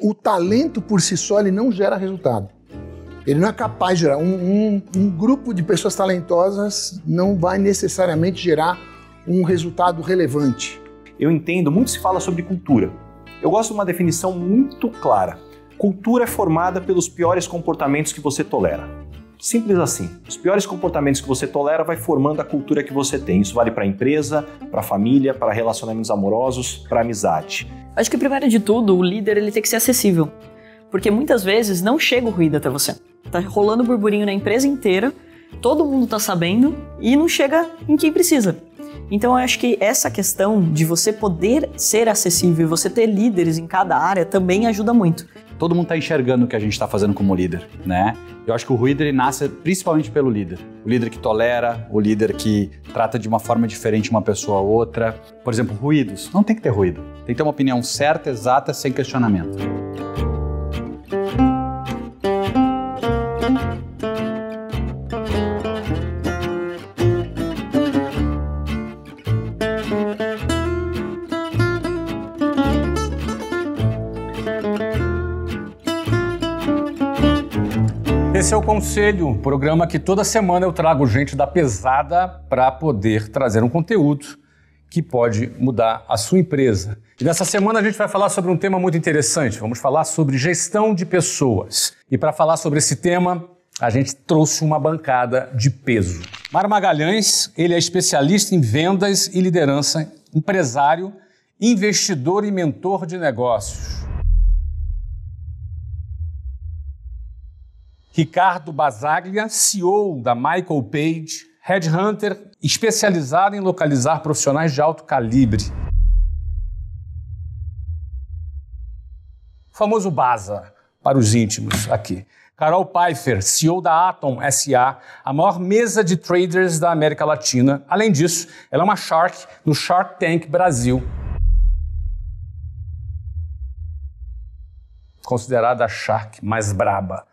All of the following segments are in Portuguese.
O talento por si só ele não gera resultado. Ele não é capaz de gerar. Um, um, um grupo de pessoas talentosas não vai necessariamente gerar um resultado relevante. Eu entendo, muito se fala sobre cultura. Eu gosto de uma definição muito clara. Cultura é formada pelos piores comportamentos que você tolera. Simples assim. Os piores comportamentos que você tolera vai formando a cultura que você tem. Isso vale para empresa, para família, para relacionamentos amorosos, para amizade. Acho que primeiro de tudo, o líder ele tem que ser acessível, porque muitas vezes não chega o ruído até você. Tá rolando burburinho na empresa inteira, todo mundo tá sabendo e não chega em quem precisa. Então eu acho que essa questão de você poder ser acessível e você ter líderes em cada área também ajuda muito todo mundo está enxergando o que a gente está fazendo como líder, né? Eu acho que o ruído ele nasce principalmente pelo líder. O líder que tolera, o líder que trata de uma forma diferente uma pessoa ou outra. Por exemplo, ruídos. Não tem que ter ruído. Tem que ter uma opinião certa, exata, sem questionamento. Esse é o Conselho, programa que toda semana eu trago gente da pesada para poder trazer um conteúdo que pode mudar a sua empresa. E nessa semana a gente vai falar sobre um tema muito interessante. Vamos falar sobre gestão de pessoas. E para falar sobre esse tema, a gente trouxe uma bancada de peso. Mário Magalhães, ele é especialista em vendas e liderança, empresário, investidor e mentor de negócios. Ricardo Basaglia, CEO da Michael Page, headhunter especializado em localizar profissionais de alto calibre. O famoso Baza, para os íntimos aqui. Carol Pfeiffer, CEO da Atom SA, a maior mesa de traders da América Latina. Além disso, ela é uma Shark no Shark Tank Brasil. Considerada a Shark mais braba.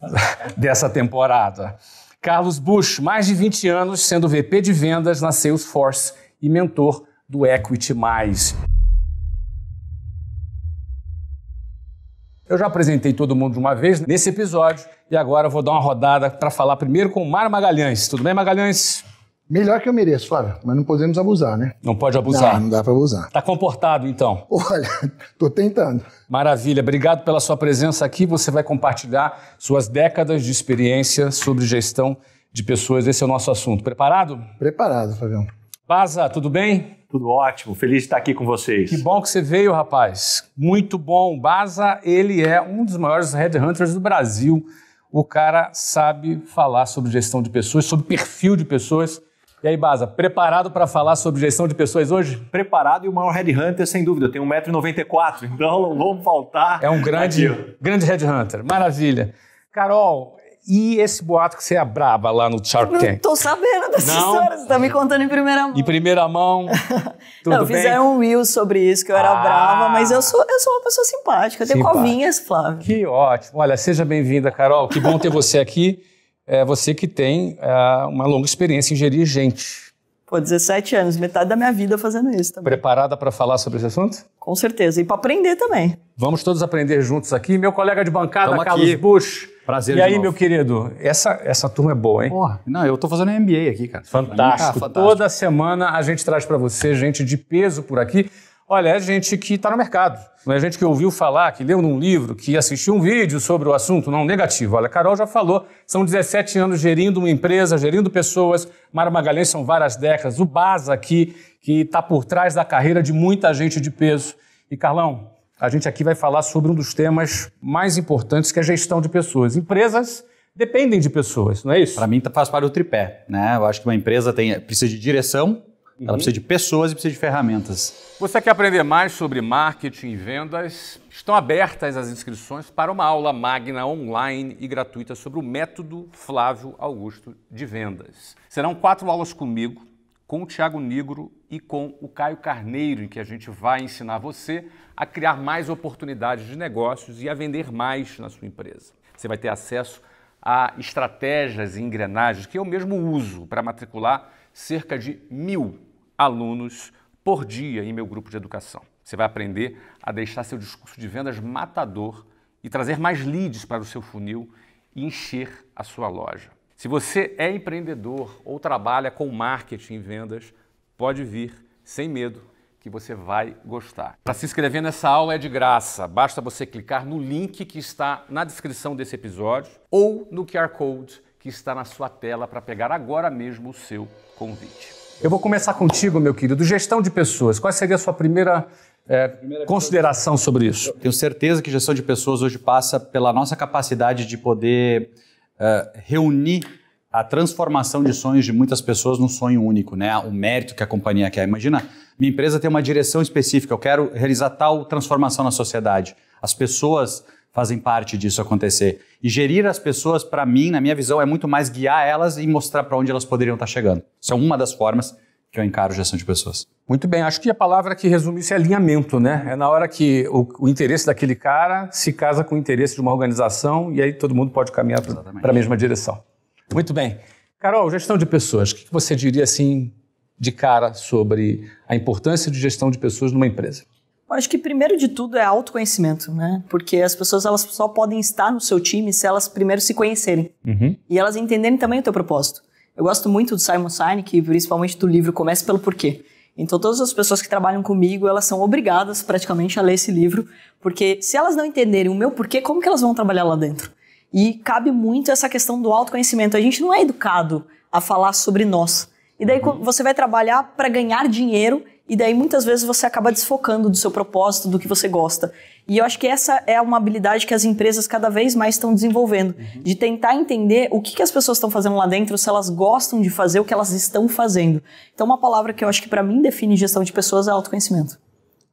dessa temporada. Carlos Bush, mais de 20 anos sendo VP de vendas na Salesforce e mentor do Equity Mais. Eu já apresentei todo mundo de uma vez nesse episódio e agora vou dar uma rodada para falar primeiro com o Mário Magalhães. Tudo bem, Magalhães? Melhor que eu mereço, Flávio, mas não podemos abusar, né? Não pode abusar. Não, não dá para abusar. Tá comportado, então? Olha, tô tentando. Maravilha, obrigado pela sua presença aqui. Você vai compartilhar suas décadas de experiência sobre gestão de pessoas. Esse é o nosso assunto. Preparado? Preparado, Fabião. Baza, tudo bem? Tudo ótimo, feliz de estar aqui com vocês. Que bom que você veio, rapaz. Muito bom. Baza, ele é um dos maiores headhunters do Brasil. O cara sabe falar sobre gestão de pessoas, sobre perfil de pessoas e aí, Baza, preparado para falar sobre gestão de pessoas hoje? Preparado e o maior headhunter, sem dúvida. Eu tenho 1,94m, então não vamos faltar. É um grande, aqui. grande headhunter. Maravilha. Carol, e esse boato que você é braba lá no Shark Tank? Não estou sabendo dessa não. história, você está me contando em primeira mão. Em primeira mão. Tudo não, fizeram um Will sobre isso, que eu era ah. brava, mas eu sou, eu sou uma pessoa simpática, eu tenho covinhas, Flávio. Que ótimo. Olha, seja bem-vinda, Carol. Que bom ter você aqui é você que tem é, uma longa experiência em gerir gente. Pô, 17 anos, metade da minha vida fazendo isso também. Preparada para falar sobre esse assunto? Com certeza, e para aprender também. Vamos todos aprender juntos aqui. Meu colega de bancada, Tamo Carlos aqui. Bush. Prazer E aí, novo. meu querido, essa, essa turma é boa, hein? Porra, não, eu tô fazendo MBA aqui, cara. Fantástico. Tá fantástico. Toda semana a gente traz para você gente de peso por aqui. Olha, é gente que está no mercado. Não é gente que ouviu falar, que leu num livro, que assistiu um vídeo sobre o assunto, não negativo. Olha, a Carol já falou, são 17 anos gerindo uma empresa, gerindo pessoas. Mara Magalhães são várias décadas. O Baza aqui, que está por trás da carreira de muita gente de peso. E Carlão, a gente aqui vai falar sobre um dos temas mais importantes, que é a gestão de pessoas. Empresas dependem de pessoas, não é isso? Para mim tá, faz parte do tripé, né? Eu acho que uma empresa tem, precisa de direção, Uhum. Ela precisa de pessoas e precisa de ferramentas. Você quer aprender mais sobre marketing e vendas? Estão abertas as inscrições para uma aula magna online e gratuita sobre o método Flávio Augusto de vendas. Serão quatro aulas comigo, com o Tiago Nigro e com o Caio Carneiro, em que a gente vai ensinar você a criar mais oportunidades de negócios e a vender mais na sua empresa. Você vai ter acesso a estratégias e engrenagens que eu mesmo uso para matricular cerca de mil alunos por dia em meu grupo de educação. Você vai aprender a deixar seu discurso de vendas matador e trazer mais leads para o seu funil e encher a sua loja. Se você é empreendedor ou trabalha com marketing e vendas, pode vir sem medo que você vai gostar. Para se inscrever nessa aula é de graça. Basta você clicar no link que está na descrição desse episódio ou no QR Code que está na sua tela para pegar agora mesmo o seu convite. Eu vou começar contigo, meu querido. Gestão de pessoas. Qual seria a sua primeira, é, primeira consideração sobre isso? tenho certeza que gestão de pessoas hoje passa pela nossa capacidade de poder é, reunir a transformação de sonhos de muitas pessoas num sonho único, né? O mérito que a companhia quer. Imagina, minha empresa tem uma direção específica, eu quero realizar tal transformação na sociedade. As pessoas fazem parte disso acontecer. E gerir as pessoas, para mim, na minha visão, é muito mais guiar elas e mostrar para onde elas poderiam estar tá chegando. Isso é uma das formas que eu encaro gestão de pessoas. Muito bem, acho que a palavra que resume isso é alinhamento, né? É na hora que o, o interesse daquele cara se casa com o interesse de uma organização e aí todo mundo pode caminhar para a mesma direção. Muito bem. Carol, gestão de pessoas, o que você diria assim de cara sobre a importância de gestão de pessoas numa empresa? Eu acho que primeiro de tudo é autoconhecimento, né? Porque as pessoas elas só podem estar no seu time se elas primeiro se conhecerem uhum. e elas entenderem também o teu propósito. Eu gosto muito do Simon Sinek, principalmente do livro Comece pelo Porquê. Então todas as pessoas que trabalham comigo, elas são obrigadas praticamente a ler esse livro, porque se elas não entenderem o meu porquê, como que elas vão trabalhar lá dentro? E cabe muito essa questão do autoconhecimento. A gente não é educado a falar sobre nós. E daí uhum. você vai trabalhar para ganhar dinheiro e daí muitas vezes você acaba desfocando do seu propósito, do que você gosta. E eu acho que essa é uma habilidade que as empresas cada vez mais estão desenvolvendo, uhum. de tentar entender o que, que as pessoas estão fazendo lá dentro, se elas gostam de fazer o que elas estão fazendo. Então, uma palavra que eu acho que para mim define gestão de pessoas é autoconhecimento.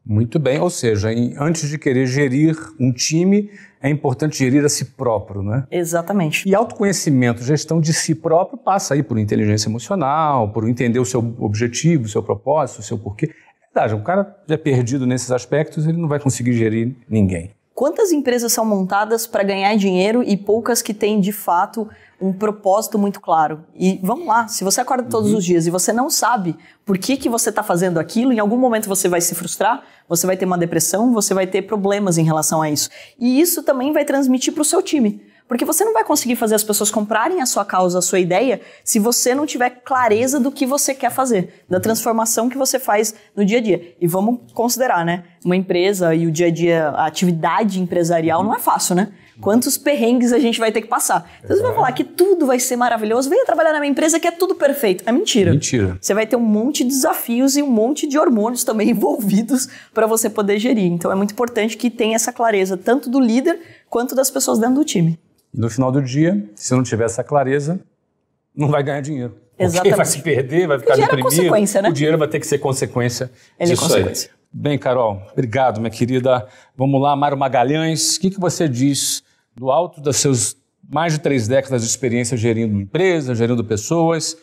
Muito bem, ou seja, em, antes de querer gerir um time, é importante gerir a si próprio, né? Exatamente. E autoconhecimento, gestão de si próprio passa aí por inteligência emocional, por entender o seu objetivo, o seu propósito, o seu porquê. É verdade, o cara é perdido nesses aspectos, ele não vai conseguir gerir ninguém. Quantas empresas são montadas para ganhar dinheiro e poucas que têm de fato um propósito muito claro. E vamos lá, se você acorda todos uhum. os dias e você não sabe por que, que você está fazendo aquilo, em algum momento você vai se frustrar, você vai ter uma depressão, você vai ter problemas em relação a isso. E isso também vai transmitir para o seu time. Porque você não vai conseguir fazer as pessoas comprarem a sua causa, a sua ideia, se você não tiver clareza do que você quer fazer, da transformação que você faz no dia a dia. E vamos considerar, né? Uma empresa e o dia a dia, a atividade empresarial não é fácil, né? Quantos perrengues a gente vai ter que passar? Então você vai falar que tudo vai ser maravilhoso, venha trabalhar na minha empresa que é tudo perfeito. É mentira. Mentira. Você vai ter um monte de desafios e um monte de hormônios também envolvidos para você poder gerir. Então é muito importante que tenha essa clareza, tanto do líder quanto das pessoas dentro do time. E no final do dia, se não tiver essa clareza, não vai ganhar dinheiro. Exatamente. vai se perder, vai ficar é deprimido. É consequência, né? O dinheiro vai ter que ser consequência Ele é disso é consequência. aí. Bem, Carol, obrigado, minha querida. Vamos lá, Mário Magalhães, o que, que você diz do alto das seus mais de três décadas de experiência gerindo empresas, gerindo pessoas,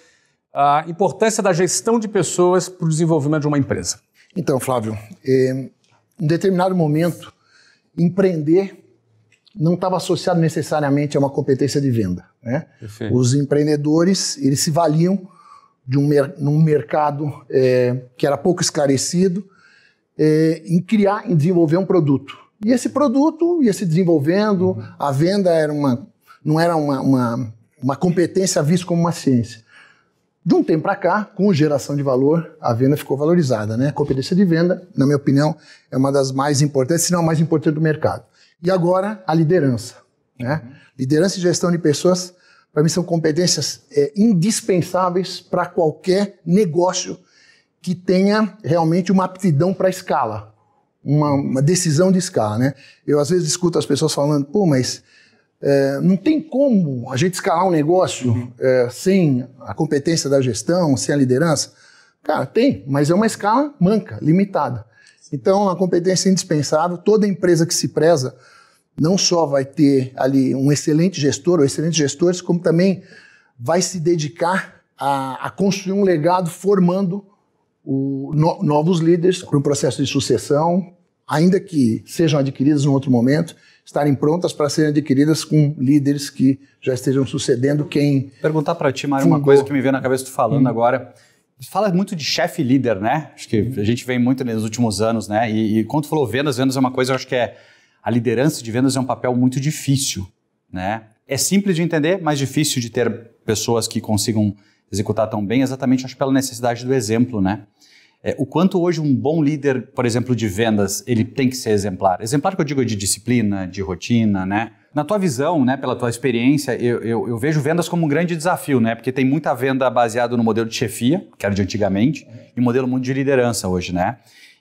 a importância da gestão de pessoas para o desenvolvimento de uma empresa? Então, Flávio, eh, em determinado momento, empreender não estava associado necessariamente a uma competência de venda. Né? Os empreendedores eles se valiam de um num mercado é, que era pouco esclarecido é, em criar, em desenvolver um produto. E esse produto ia se desenvolvendo, uhum. a venda era uma, não era uma, uma, uma competência vista como uma ciência. De um tempo para cá, com geração de valor, a venda ficou valorizada. Né? A competência de venda, na minha opinião, é uma das mais importantes, se não a mais importante do mercado. E agora, a liderança. Né? Uhum. Liderança e gestão de pessoas, para mim, são competências é, indispensáveis para qualquer negócio que tenha realmente uma aptidão para escala, uma, uma, decisão de escala. Né? Eu, às vezes, escuto as pessoas falando, pô, mas é, não tem como a gente escalar um negócio uhum. é, sem a competência da gestão, sem a liderança. Cara, tem, mas é uma escala manca, limitada. Então, a competência é indispensável. Toda empresa que se preza não só vai ter ali um excelente gestor ou excelentes gestores, como também vai se dedicar a, a construir um legado formando o, no, novos líderes para um processo de sucessão, ainda que sejam adquiridas em outro momento, estarem prontas para serem adquiridas com líderes que já estejam sucedendo quem. Perguntar para ti, Mário, uma coisa que me veio na cabeça tu falando hum. agora fala muito de chefe líder, né? Acho que uhum. a gente vem muito nos últimos anos, né? E, e quando falou vendas, vendas é uma coisa, eu acho que é a liderança de vendas é um papel muito difícil, né? É simples de entender, mas difícil de ter pessoas que consigam executar tão bem, exatamente acho pela necessidade do exemplo, né? É, o quanto hoje um bom líder, por exemplo, de vendas, ele tem que ser exemplar? Exemplar que eu digo é de disciplina, de rotina, né? Na tua visão, né, pela tua experiência, eu, eu, eu, vejo vendas como um grande desafio, né? Porque tem muita venda baseada no modelo de chefia, que era de antigamente, e modelo muito de liderança hoje, né?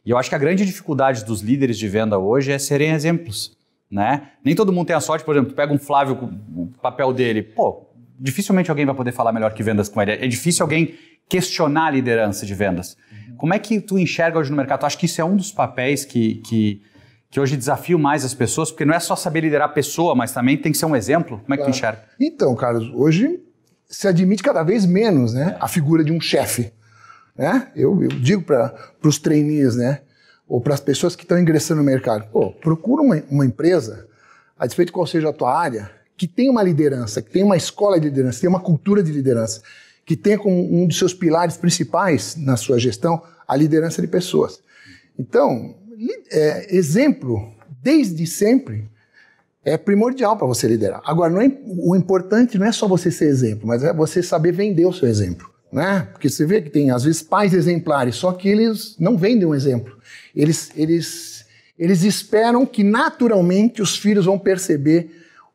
E eu acho que a grande dificuldade dos líderes de venda hoje é serem exemplos, né? Nem todo mundo tem a sorte, por exemplo, tu pega um Flávio com o papel dele, pô, dificilmente alguém vai poder falar melhor que vendas com ele. É difícil alguém questionar a liderança de vendas. Como é que tu enxerga hoje no mercado? Acho que isso é um dos papéis que, que, que hoje desafio mais as pessoas, porque não é só saber liderar a pessoa, mas também tem que ser um exemplo. Como é que tu enxerga? Então, Carlos, hoje se admite cada vez menos né, a figura de um chefe. Né? Eu, eu digo para os trainees, né? ou para as pessoas que estão ingressando no mercado, pô, procura uma, uma, empresa, a despeito de qual seja a tua área, que tem uma liderança, que tem uma escola de liderança, que tem uma cultura de liderança que tem como um dos seus pilares principais na sua gestão a liderança de pessoas. Então, é, exemplo, desde sempre, é primordial para você liderar. Agora, é, o importante não é só você ser exemplo, mas é você saber vender o seu exemplo. Né? Porque você vê que tem, às vezes, pais exemplares, só que eles não vendem um exemplo. Eles, eles, eles esperam que naturalmente os filhos vão perceber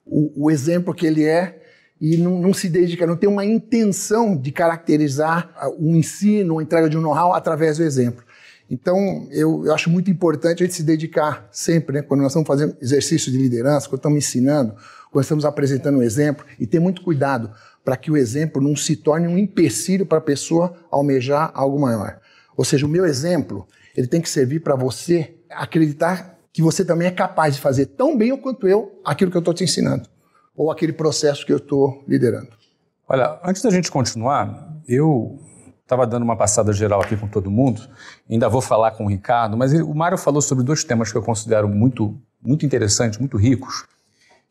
o, o exemplo que ele é e não, não, se dedica, não tem uma intenção de caracterizar o ah, ensino, a entrega de um know-how através do exemplo. Então, eu, eu, acho muito importante a gente se dedicar sempre, né? quando nós estamos fazendo exercício de liderança, quando estamos ensinando, quando estamos apresentando um exemplo, e ter muito cuidado para que o exemplo não se torne um empecilho para a pessoa almejar algo maior. Ou seja, o meu exemplo, ele tem que servir para você acreditar que você também é capaz de fazer tão bem quanto eu aquilo que eu estou te ensinando ou aquele processo que eu estou liderando. Olha, antes da gente continuar, eu estava dando uma passada geral aqui com todo mundo, ainda vou falar com o Ricardo, mas ele, o Mário falou sobre dois temas que eu considero muito, muito interessantes, muito ricos,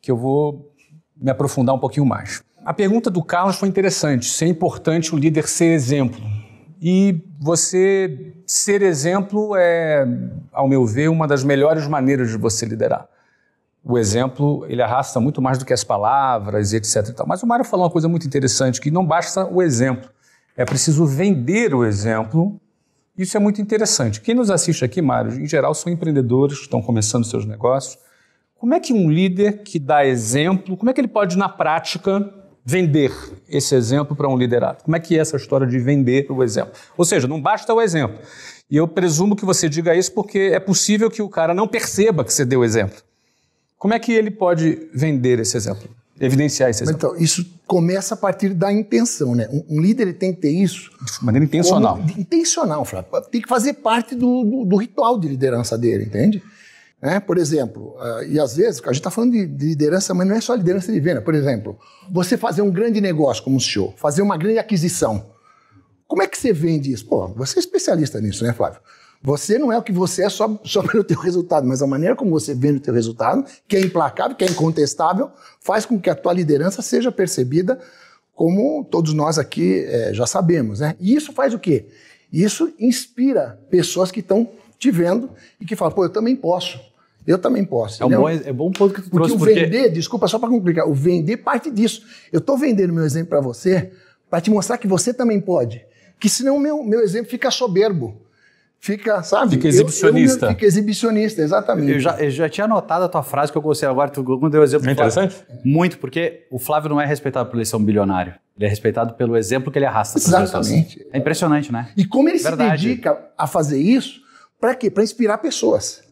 que eu vou me aprofundar um pouquinho mais. A pergunta do Carlos foi interessante, se é importante o líder ser exemplo. E você ser exemplo é, ao meu ver, uma das melhores maneiras de você liderar o exemplo ele arrasta muito mais do que as palavras, etc. Mas o Mário falou uma coisa muito interessante, que não basta o exemplo, é preciso vender o exemplo. Isso é muito interessante. Quem nos assiste aqui, Mário, em geral são empreendedores que estão começando seus negócios. Como é que um líder que dá exemplo, como é que ele pode, na prática, vender esse exemplo para um liderado? Como é que é essa história de vender o exemplo? Ou seja, não basta o exemplo. E eu presumo que você diga isso porque é possível que o cara não perceba que você deu exemplo. Como é que ele pode vender esse exemplo? Evidenciar esse exemplo? Então, isso começa a partir da intenção, né? Um, um líder tem que ter isso. De maneira intencional. Como, intencional, Flávio. Tem que fazer parte do, do, do ritual de liderança dele, entende? É, por exemplo, uh, e às vezes, a gente está falando de, de, liderança, mas não é só liderança de venda. Por exemplo, você fazer um grande negócio como o senhor, fazer uma grande aquisição. Como é que você vende isso? Pô, você é especialista nisso, né, Flávio? Você não é o que você é só, só pelo teu resultado, mas a maneira como você vende o teu resultado, que é implacável, que é incontestável, faz com que a tua liderança seja percebida como todos nós aqui é, já sabemos, né? E isso faz o quê? Isso inspira pessoas que estão te vendo e que falam, pô, eu também posso. Eu também posso. É um, bom, é bom ponto que tu porque trouxe. porque o vender, desculpa, só para complicar, o vender parte disso. Eu estou vendendo meu exemplo para você para te mostrar que você também pode. Que senão meu, meu exemplo fica soberbo fica, sabe? Fica exibicionista. Eu, eu, fica exibicionista, exatamente. Eu já, eu já, tinha anotado a tua frase que eu gostei agora, tu deu o exemplo. É interessante? Flávio. Muito, porque o Flávio não é respeitado por ele ser um bilionário. Ele é respeitado pelo exemplo que ele arrasta. Exatamente. É impressionante, né? E como ele Verdade. se dedica a fazer isso, para quê? Para inspirar pessoas.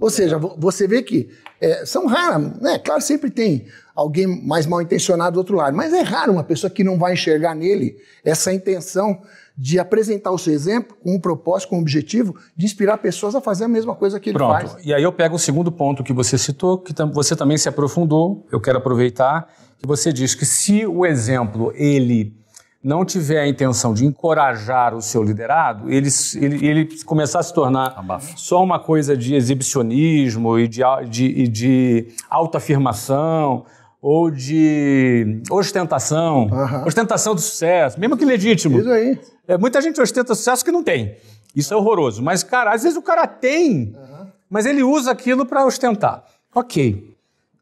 Ou seja, você vê que é, são raras, né? Claro, sempre tem alguém mais mal intencionado do outro lado, mas é raro uma pessoa que não vai enxergar nele essa intenção de apresentar o seu exemplo com um propósito, com um objetivo de inspirar pessoas a fazer a mesma coisa que ele Pronto. faz. E aí eu pego o segundo ponto que você citou, que você também se aprofundou, eu quero aproveitar, que você diz que se o exemplo, ele não tiver a intenção de encorajar o seu liderado, ele, ele, ele começar a se tornar Abafa. só uma coisa de exibicionismo e de, de, de autoafirmação, ou de ostentação, uhum. ostentação do sucesso, mesmo que legítimo. Isso aí. É, muita gente ostenta sucesso que não tem. Isso é horroroso. Mas, cara, às vezes o cara tem, uhum. mas ele usa aquilo para ostentar. Ok.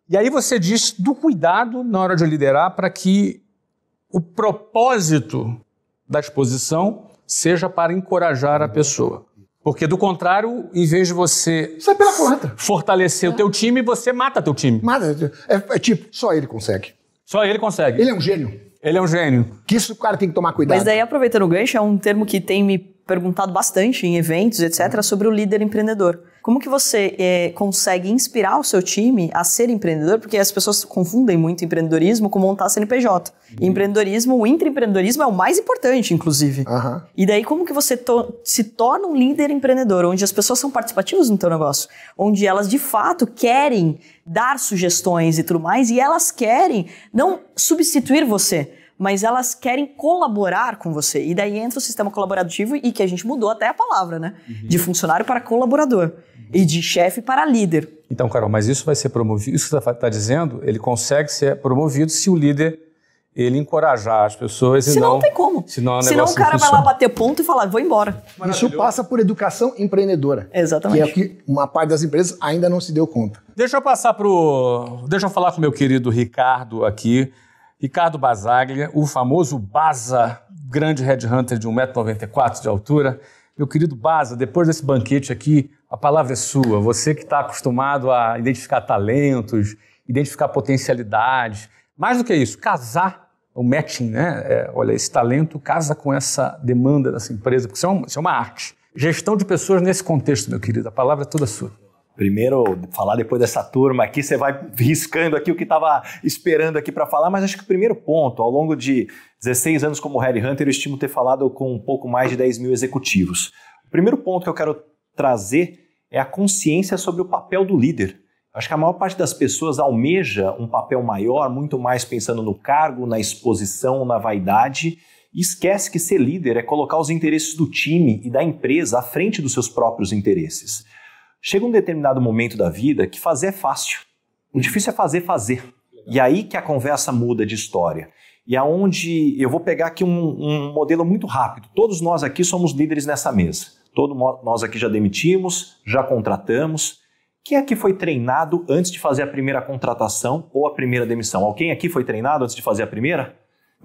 E aí você diz do cuidado na hora de liderar para que o propósito da exposição seja para encorajar a pessoa. Porque do contrário, em vez de você Sai pela conta. fortalecer é. o teu time, você mata teu time. Mata. É, é tipo, só ele consegue. Só ele consegue. Ele é um gênio. Ele é um gênio. Que isso o cara tem que tomar cuidado. Mas daí, aproveitando o gancho, é um termo que tem me perguntado bastante em eventos, etc., uhum. sobre o líder empreendedor. Como que você é, consegue inspirar o seu time a ser empreendedor? Porque as pessoas confundem muito empreendedorismo com montar CNPJ. Uhum. empreendedorismo, o intraempreendedorismo é o mais importante, inclusive. Uhum. E daí, como que você to se torna um líder empreendedor? Onde as pessoas são participativas no teu negócio. Onde elas, de fato, querem dar sugestões e tudo mais. E elas querem não substituir você mas elas querem colaborar com você. E daí entra o sistema colaborativo e que a gente mudou até a palavra, né? Uhum. De funcionário para colaborador uhum. e de chefe para líder. Então, Carol, mas isso vai ser promovido, isso que você está tá dizendo, ele consegue ser promovido se o líder ele encorajar as pessoas. Senão não, não tem como. É senão, o, senão o cara vai lá bater ponto e falar, vou embora. Isso passa por educação empreendedora. Exatamente. Que é que uma parte das empresas ainda não se deu conta. Deixa eu passar para Deixa eu falar com o meu querido Ricardo aqui, Ricardo Basaglia, o famoso Baza, grande headhunter de 1,94m de altura. Meu querido Baza, depois desse banquete aqui, a palavra é sua. Você que está acostumado a identificar talentos, identificar potencialidades. Mais do que isso, casar o matching, né? É, olha, esse talento casa com essa demanda dessa empresa, porque isso é, isso é uma arte. Gestão de pessoas nesse contexto, meu querido, a palavra é toda sua. Primeiro, falar depois dessa turma aqui, você vai riscando aqui o que estava esperando aqui para falar, mas acho que o primeiro ponto, ao longo de 16 anos como Harry Hunter, eu estimo ter falado com um pouco mais de 10 mil executivos. O primeiro ponto que eu quero trazer é a consciência sobre o papel do líder. Acho que a maior parte das pessoas almeja um papel maior, muito mais pensando no cargo, na exposição, na vaidade, e esquece que ser líder é colocar os interesses do time e da empresa à frente dos seus próprios interesses. Chega um determinado momento da vida que fazer é fácil. O difícil é fazer fazer. E aí que a conversa muda de história. E aonde eu vou pegar aqui um, um modelo muito rápido. Todos nós aqui somos líderes nessa mesa. Todos nós aqui já demitimos, já contratamos. Quem aqui foi treinado antes de fazer a primeira contratação ou a primeira demissão? Alguém aqui foi treinado antes de fazer a primeira?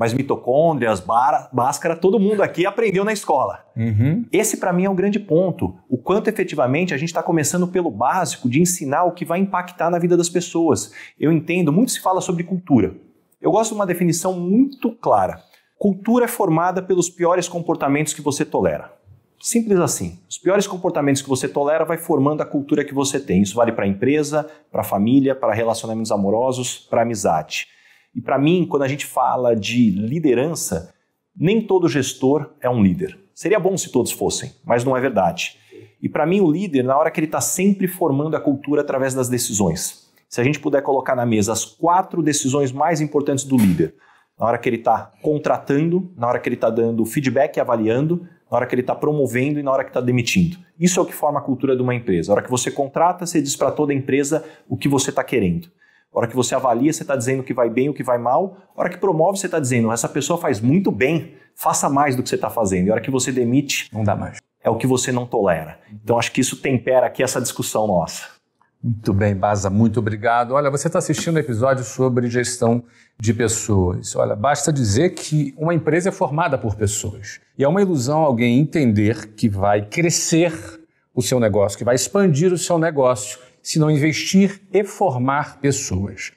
mas mitocôndrias, bar, máscara, todo mundo aqui aprendeu na escola. Uhum. Esse, para mim, é um grande ponto. O quanto efetivamente a gente está começando pelo básico de ensinar o que vai impactar na vida das pessoas. Eu entendo, muito se fala sobre cultura. Eu gosto de uma definição muito clara. Cultura é formada pelos piores comportamentos que você tolera. Simples assim. Os piores comportamentos que você tolera vai formando a cultura que você tem. Isso vale para a empresa, para a família, para relacionamentos amorosos, para amizade. E para mim, quando a gente fala de liderança, nem todo gestor é um líder. Seria bom se todos fossem, mas não é verdade. E para mim, o líder, na hora que ele está sempre formando a cultura através das decisões. Se a gente puder colocar na mesa as quatro decisões mais importantes do líder, na hora que ele está contratando, na hora que ele está dando feedback e avaliando, na hora que ele está promovendo e na hora que está demitindo. Isso é o que forma a cultura de uma empresa. Na hora que você contrata, você diz para toda a empresa o que você está querendo. A hora que você avalia, você está dizendo o que vai bem o que vai mal. A hora que promove, você está dizendo, essa pessoa faz muito bem, faça mais do que você está fazendo. E a hora que você demite... Não dá mais. É o que você não tolera. Então, acho que isso tempera aqui essa discussão nossa. Muito bem, Baza, muito obrigado. Olha, você está assistindo o um episódio sobre gestão de pessoas. Olha, basta dizer que uma empresa é formada por pessoas. E é uma ilusão alguém entender que vai crescer o seu negócio, que vai expandir o seu negócio se não investir e formar pessoas.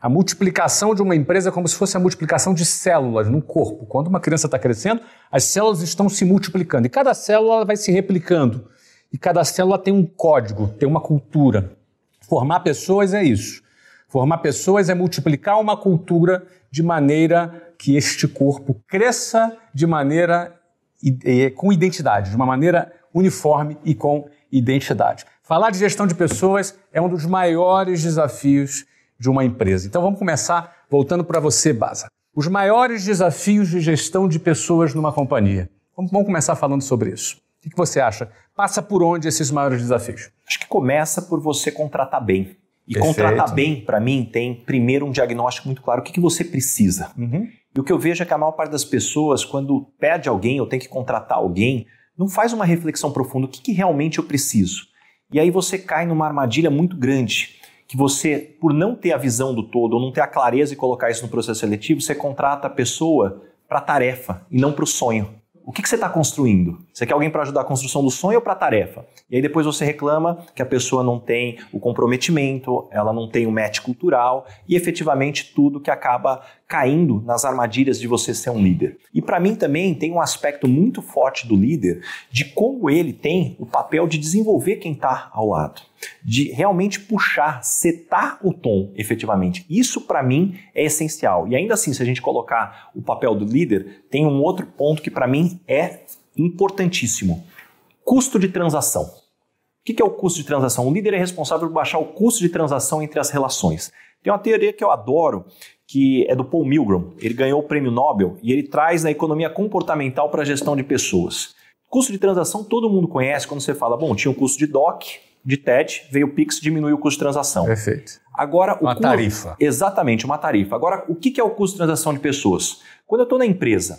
A multiplicação de uma empresa é como se fosse a multiplicação de células no corpo. Quando uma criança está crescendo, as células estão se multiplicando e cada célula vai se replicando. E cada célula tem um código, tem uma cultura. Formar pessoas é isso. Formar pessoas é multiplicar uma cultura de maneira que este corpo cresça de maneira com identidade, de uma maneira uniforme e com identidade. Falar de gestão de pessoas é um dos maiores desafios de uma empresa. Então vamos começar voltando para você, Baza. Os maiores desafios de gestão de pessoas numa companhia. Vamos, começar falando sobre isso. O que você acha? Passa por onde esses maiores desafios? Acho que começa por você contratar bem. E Perfeito. contratar bem, para mim, tem primeiro um diagnóstico muito claro. O que, que você precisa? Uhum. E o que eu vejo é que a maior parte das pessoas, quando pede alguém ou tem que contratar alguém, não faz uma reflexão profunda. O que, que realmente eu preciso? E aí você cai numa armadilha muito grande, que você, por não ter a visão do todo, ou não ter a clareza e colocar isso no processo seletivo, você contrata a pessoa para a tarefa e não para o sonho. O que, que você está construindo? Você quer alguém para ajudar a construção do sonho ou para a tarefa? E aí depois você reclama que a pessoa não tem o comprometimento, ela não tem o match cultural e efetivamente tudo que acaba caindo nas armadilhas de você ser um líder. E para mim também tem um aspecto muito forte do líder de como ele tem o papel de desenvolver quem está ao lado, de realmente puxar, setar o tom efetivamente. Isso para mim é essencial. E ainda assim, se a gente colocar o papel do líder, tem um outro ponto que para mim é importantíssimo. Custo de transação. O que é o custo de transação? O líder é responsável por baixar o custo de transação entre as relações. Tem uma teoria que eu adoro, que é do Paul Milgram. Ele ganhou o prêmio Nobel e ele traz na economia comportamental para a gestão de pessoas. Custo de transação todo mundo conhece quando você fala, bom, tinha o um custo de DOC, de TED, veio o Pix, diminuiu o custo de transação. Perfeito. Agora, uma custo... tarifa. Exatamente, uma tarifa. Agora, o que é o custo de transação de pessoas? Quando eu estou na empresa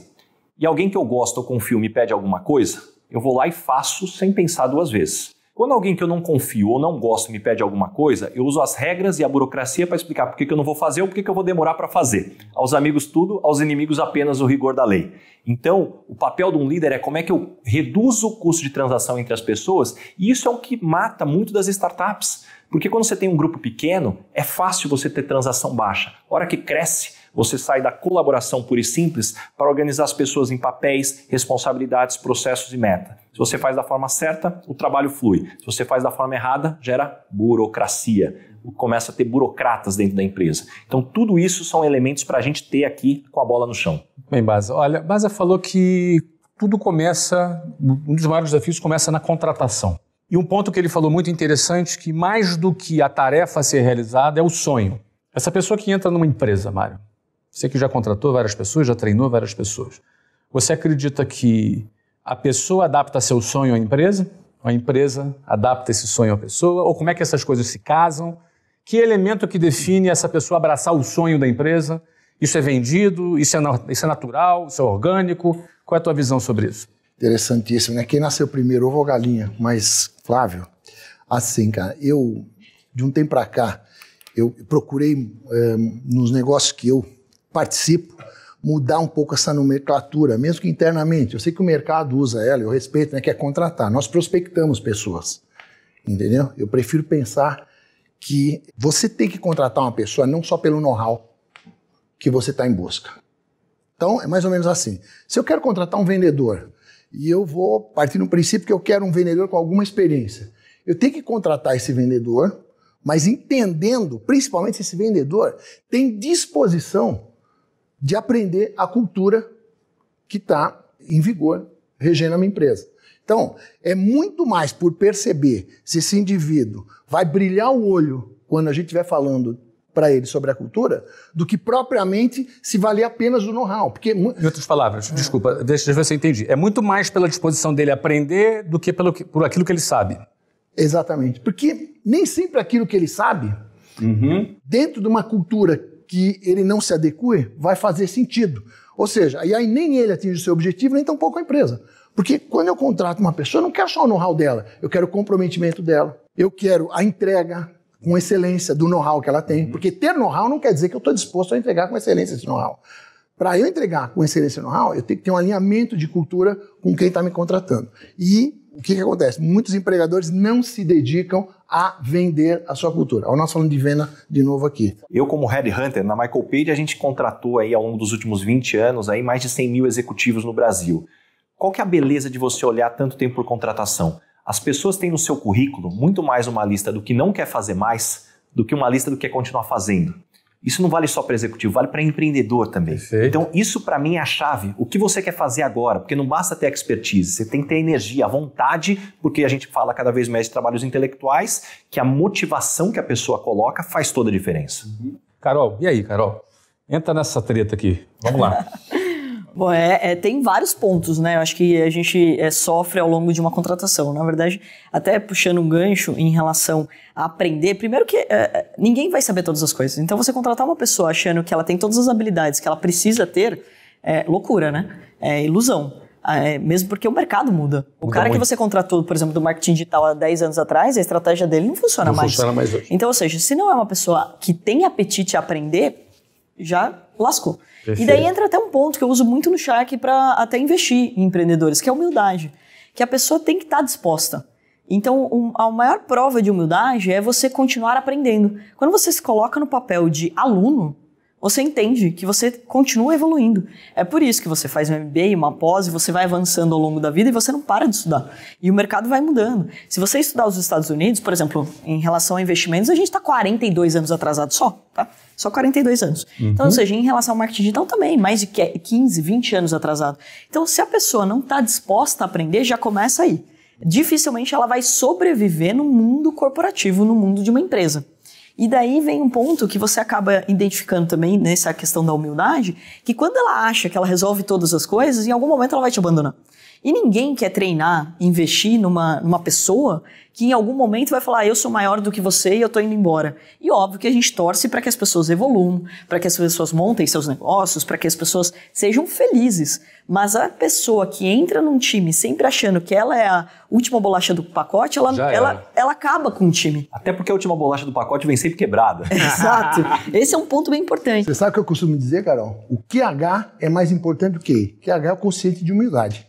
e alguém que eu gosto ou confio me pede alguma coisa, eu vou lá e faço sem pensar duas vezes. Quando alguém que eu não confio ou não gosto me pede alguma coisa, eu uso as regras e a burocracia para explicar por que, eu não vou fazer ou por que, que eu vou demorar para fazer. Aos amigos tudo, aos inimigos apenas o rigor da lei. Então, o papel de um líder é como é que eu reduzo o custo de transação entre as pessoas, e isso é o que mata muito das startups. Porque quando você tem um grupo pequeno, é fácil você ter transação baixa. A hora que cresce, você sai da colaboração pura e simples para organizar as pessoas em papéis, responsabilidades, processos e meta. Se você faz da forma certa, o trabalho flui. Se você faz da forma errada, gera burocracia começa a ter burocratas dentro da empresa. Então, tudo isso são elementos para a gente ter aqui com a bola no chão. Bem, Baza, olha, Baza falou que tudo começa, um dos maiores desafios começa na contratação. E um ponto que ele falou muito interessante, que mais do que a tarefa a ser realizada é o sonho. Essa pessoa que entra numa empresa, Mário, você que já contratou várias pessoas, já treinou várias pessoas. Você acredita que a pessoa adapta seu sonho à empresa? Ou a empresa adapta esse sonho à pessoa? Ou como é que essas coisas se casam? Que elemento que define essa pessoa abraçar o sonho da empresa? Isso é vendido? Isso é, isso é natural? Isso é orgânico? Qual é a tua visão sobre isso? Interessantíssimo, né? Quem nasceu primeiro, ovo ou galinha? Mas, Flávio, assim, cara, eu, de um tempo para cá, eu procurei, é, nos negócios que eu participo, mudar um pouco essa nomenclatura, mesmo que internamente. Eu sei que o mercado usa ela, eu respeito, né, que é contratar. Nós prospectamos pessoas, entendeu? Eu prefiro pensar que você tem que contratar uma pessoa não só pelo know-how que você está em busca. Então, é mais ou menos assim. Se eu quero contratar um vendedor e eu vou partir do princípio que eu quero um vendedor com alguma experiência, eu tenho que contratar esse vendedor, mas entendendo, principalmente, se esse vendedor tem disposição de aprender a cultura que está em vigor regendo a minha empresa. Então, é muito mais por perceber se esse indivíduo vai brilhar o olho quando a gente estiver falando para ele sobre a cultura do que propriamente se valer apenas do know-how. Porque... Em outras palavras, é. desculpa, deixa eu ver se eu entendi. É muito mais pela disposição dele aprender do que, pelo que, por aquilo que ele sabe. Exatamente. Porque nem sempre aquilo que ele sabe, uhum. dentro de uma cultura que ele não se adeque vai fazer sentido. Ou seja, e aí nem ele atinge o seu objetivo, nem tampouco a empresa. Porque quando eu contrato uma pessoa, eu não quero só o know-how dela, eu quero o comprometimento dela, eu quero a entrega com excelência do know-how que ela tem. Uhum. Porque ter know-how não quer dizer que eu estou disposto a entregar com excelência esse know-how. Para eu entregar com excelência know-how, eu tenho que ter um alinhamento de cultura com quem está me contratando. E o que, que acontece? Muitos empregadores não se dedicam a vender a sua cultura. Olha nós falando de venda de novo aqui. Eu, como Hunter na Michael Page, a gente contratou aí ao longo dos últimos 20 anos aí mais de 100 mil executivos no Brasil. Qual que é a beleza de você olhar tanto tempo por contratação? As pessoas têm no seu currículo muito mais uma lista do que não quer fazer mais do que uma lista do que quer continuar fazendo. Isso não vale só para executivo, vale para empreendedor também. Perfeito. Então, isso para mim é a chave. O que você quer fazer agora? Porque não basta ter expertise, você tem que ter energia, vontade, porque a gente fala cada vez mais de trabalhos intelectuais, que a motivação que a pessoa coloca faz toda a diferença. Uhum. Carol, e aí, Carol? Entra nessa treta aqui. Vamos lá. Bom, é, é, tem vários pontos, né? Eu acho que a gente é, sofre ao longo de uma contratação. Na verdade, até puxando um gancho em relação a aprender, primeiro que é, é, ninguém vai saber todas as coisas. Então, você contratar uma pessoa achando que ela tem todas as habilidades que ela precisa ter, é loucura, né? É ilusão. Ah, é, mesmo porque o mercado muda. O muda cara muito. que você contratou, por exemplo, do marketing digital há 10 anos atrás, a estratégia dele não funciona não mais. Funciona mais hoje. Então, ou seja, se não é uma pessoa que tem apetite a aprender, já lascou. Perfeito. E daí entra até um ponto que eu uso muito no Shark é para até investir em empreendedores, que é a humildade. Que a pessoa tem que estar tá disposta. Então, um, a maior prova de humildade é você continuar aprendendo. Quando você se coloca no papel de aluno, você entende que você continua evoluindo. É por isso que você faz um MBA, uma pós, e você vai avançando ao longo da vida e você não para de estudar. E o mercado vai mudando. Se você estudar os Estados Unidos, por exemplo, em relação a investimentos, a gente está 42 anos atrasado só, tá? Só 42 anos. Uhum. Então, ou uhum. seja, em relação ao marketing digital também, mais de 15, 20 anos atrasado. Então, se a pessoa não está disposta a aprender, já começa aí. Dificilmente ela vai sobreviver no mundo corporativo, no mundo de uma empresa. E daí vem um ponto que você acaba identificando também nessa questão da humildade, que quando ela acha que ela resolve todas as coisas, em algum momento ela vai te abandonar. E ninguém quer treinar, investir numa, numa pessoa que em algum momento vai falar: ah, eu sou maior do que você e eu estou indo embora. E óbvio que a gente torce para que as pessoas evoluam, para que as pessoas montem seus negócios, para que as pessoas sejam felizes. Mas a pessoa que entra num time sempre achando que ela é a última bolacha do pacote, ela, ela, ela acaba com o time. Até porque a última bolacha do pacote vem sempre quebrada. Exato. Esse é um ponto bem importante. Você sabe o que eu costumo dizer, Carol? O QH é mais importante do que E. QH é o consciente de humildade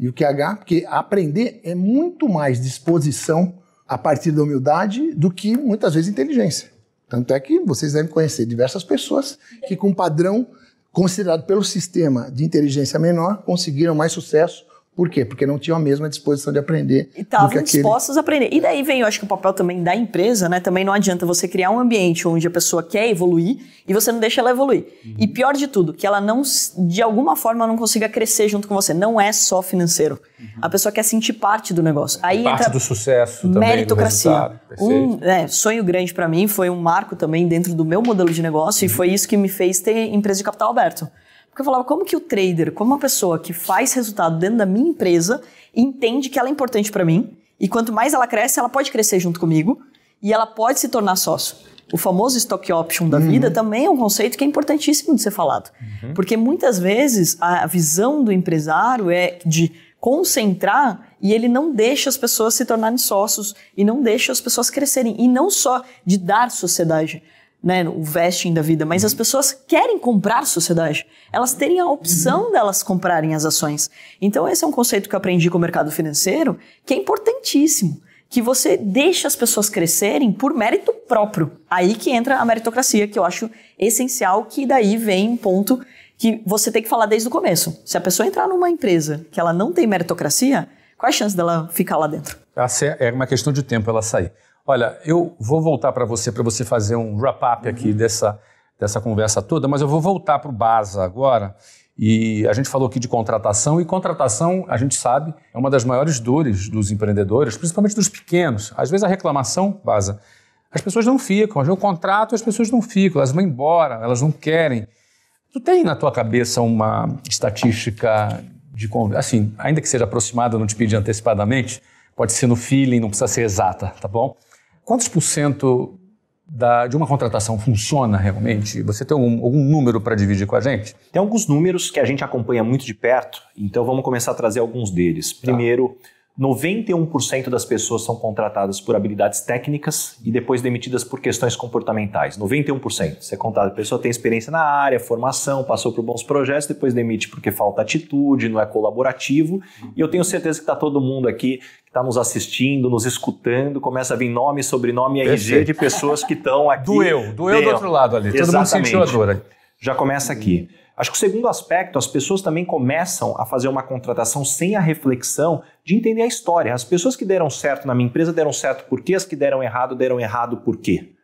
e o QH, porque aprender é muito mais disposição a partir da humildade do que muitas vezes inteligência. Tanto é que vocês devem conhecer diversas pessoas que, com um padrão considerado pelo sistema de inteligência menor, conseguiram mais sucesso por quê? Porque não tinham a mesma disposição de aprender. E estavam dispostos a aprender. E daí vem, eu acho que o papel também da empresa, né? Também não adianta você criar um ambiente onde a pessoa quer evoluir e você não deixa ela evoluir. Uhum. E pior de tudo, que ela não, de alguma forma, não consiga crescer junto com você. Não é só financeiro. Uhum. A pessoa quer sentir parte do negócio. É Aí parte do sucesso meritocracia. Também, do um é, sonho grande para mim foi um marco também dentro do meu modelo de negócio uhum. e foi isso que me fez ter empresa de capital aberto. Porque eu falava, como que o trader, como uma pessoa que faz resultado dentro da minha empresa, entende que ela é importante para mim, e quanto mais ela cresce, ela pode crescer junto comigo, e ela pode se tornar sócio. O famoso stock option da uhum. vida também é um conceito que é importantíssimo de ser falado. Uhum. Porque muitas vezes a visão do empresário é de concentrar e ele não deixa as pessoas se tornarem sócios e não deixa as pessoas crescerem. E não só de dar sociedade né, o vesting da vida, mas as pessoas querem comprar sociedade. Elas terem a opção delas comprarem as ações. Então, esse é um conceito que eu aprendi com o mercado financeiro que é importantíssimo. Que você deixa as pessoas crescerem por mérito próprio. Aí que entra a meritocracia, que eu acho essencial, que daí vem um ponto que você tem que falar desde o começo. Se a pessoa entrar numa empresa que ela não tem meritocracia, qual a chance dela ficar lá dentro? é uma questão de tempo ela sair. Olha, eu vou voltar para você, para você fazer um wrap-up aqui uhum. dessa, dessa conversa toda, mas eu vou voltar para o BASA agora. E a gente falou aqui de contratação, e contratação, a gente sabe, é uma das maiores dores dos empreendedores, principalmente dos pequenos. Às vezes a reclamação, Baza, as pessoas não ficam. eu contrato e as pessoas não ficam, elas vão embora, elas não querem. Tu tem na tua cabeça uma estatística de. Assim, ainda que seja aproximada, não te pedi antecipadamente, pode ser no feeling, não precisa ser exata, tá bom? Quantos por cento da, de uma contratação funciona realmente? Você tem algum, algum número para dividir com a gente? Tem alguns números que a gente acompanha muito de perto, então vamos começar a trazer alguns deles. Tá. Primeiro, tá 91% das pessoas são contratadas por habilidades técnicas e depois demitidas por questões comportamentais. 91%. Você é a pessoa tem experiência na área, formação, passou por bons projetos, depois demite porque falta atitude, não é colaborativo. E eu tenho certeza que está todo mundo aqui que está nos assistindo, nos escutando, começa a vir nome, sobrenome e RG de pessoas que estão aqui. Doeu, doeu dentro. do outro lado ali. Exatamente. Todo mundo sentiu a dor. Já começa aqui. Acho que o segundo aspecto, as pessoas também começam a fazer uma contratação sem a reflexão de entender a história. As pessoas que deram certo na minha empresa deram certo por quê? As que deram errado deram errado por quê?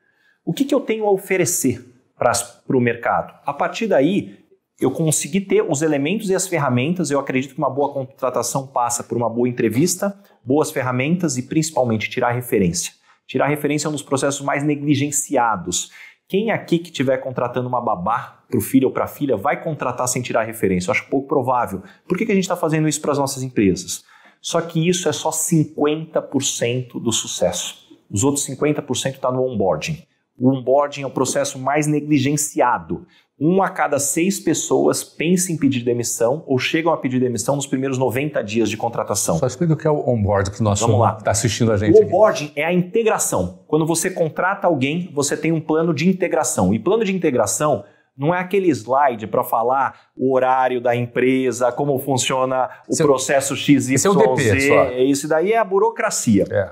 O que, que eu tenho a oferecer para o mercado? A partir daí, eu consegui ter os elementos e as ferramentas. Eu acredito que uma boa contratação passa por uma boa entrevista, boas ferramentas e principalmente tirar referência. Tirar referência é um dos processos mais negligenciados. Quem aqui que estiver contratando uma babá para o filho ou para a filha vai contratar sem tirar referência? Eu acho pouco provável. Por que, que a gente está fazendo isso para as nossas empresas? Só que isso é só 50% do sucesso. Os outros 50% está no onboarding. O onboarding é o processo mais negligenciado um a cada seis pessoas pensa em pedir demissão ou chegam a pedir demissão nos primeiros 90 dias de contratação. Só explica o que é o onboard para o nosso que tá assistindo a gente. O onboarding aqui. é a integração. Quando você contrata alguém, você tem um plano de integração. E plano de integração não é aquele slide para falar o horário da empresa, como funciona o Seu, processo XYZ. Esse é o é DP, Isso daí é a burocracia. É.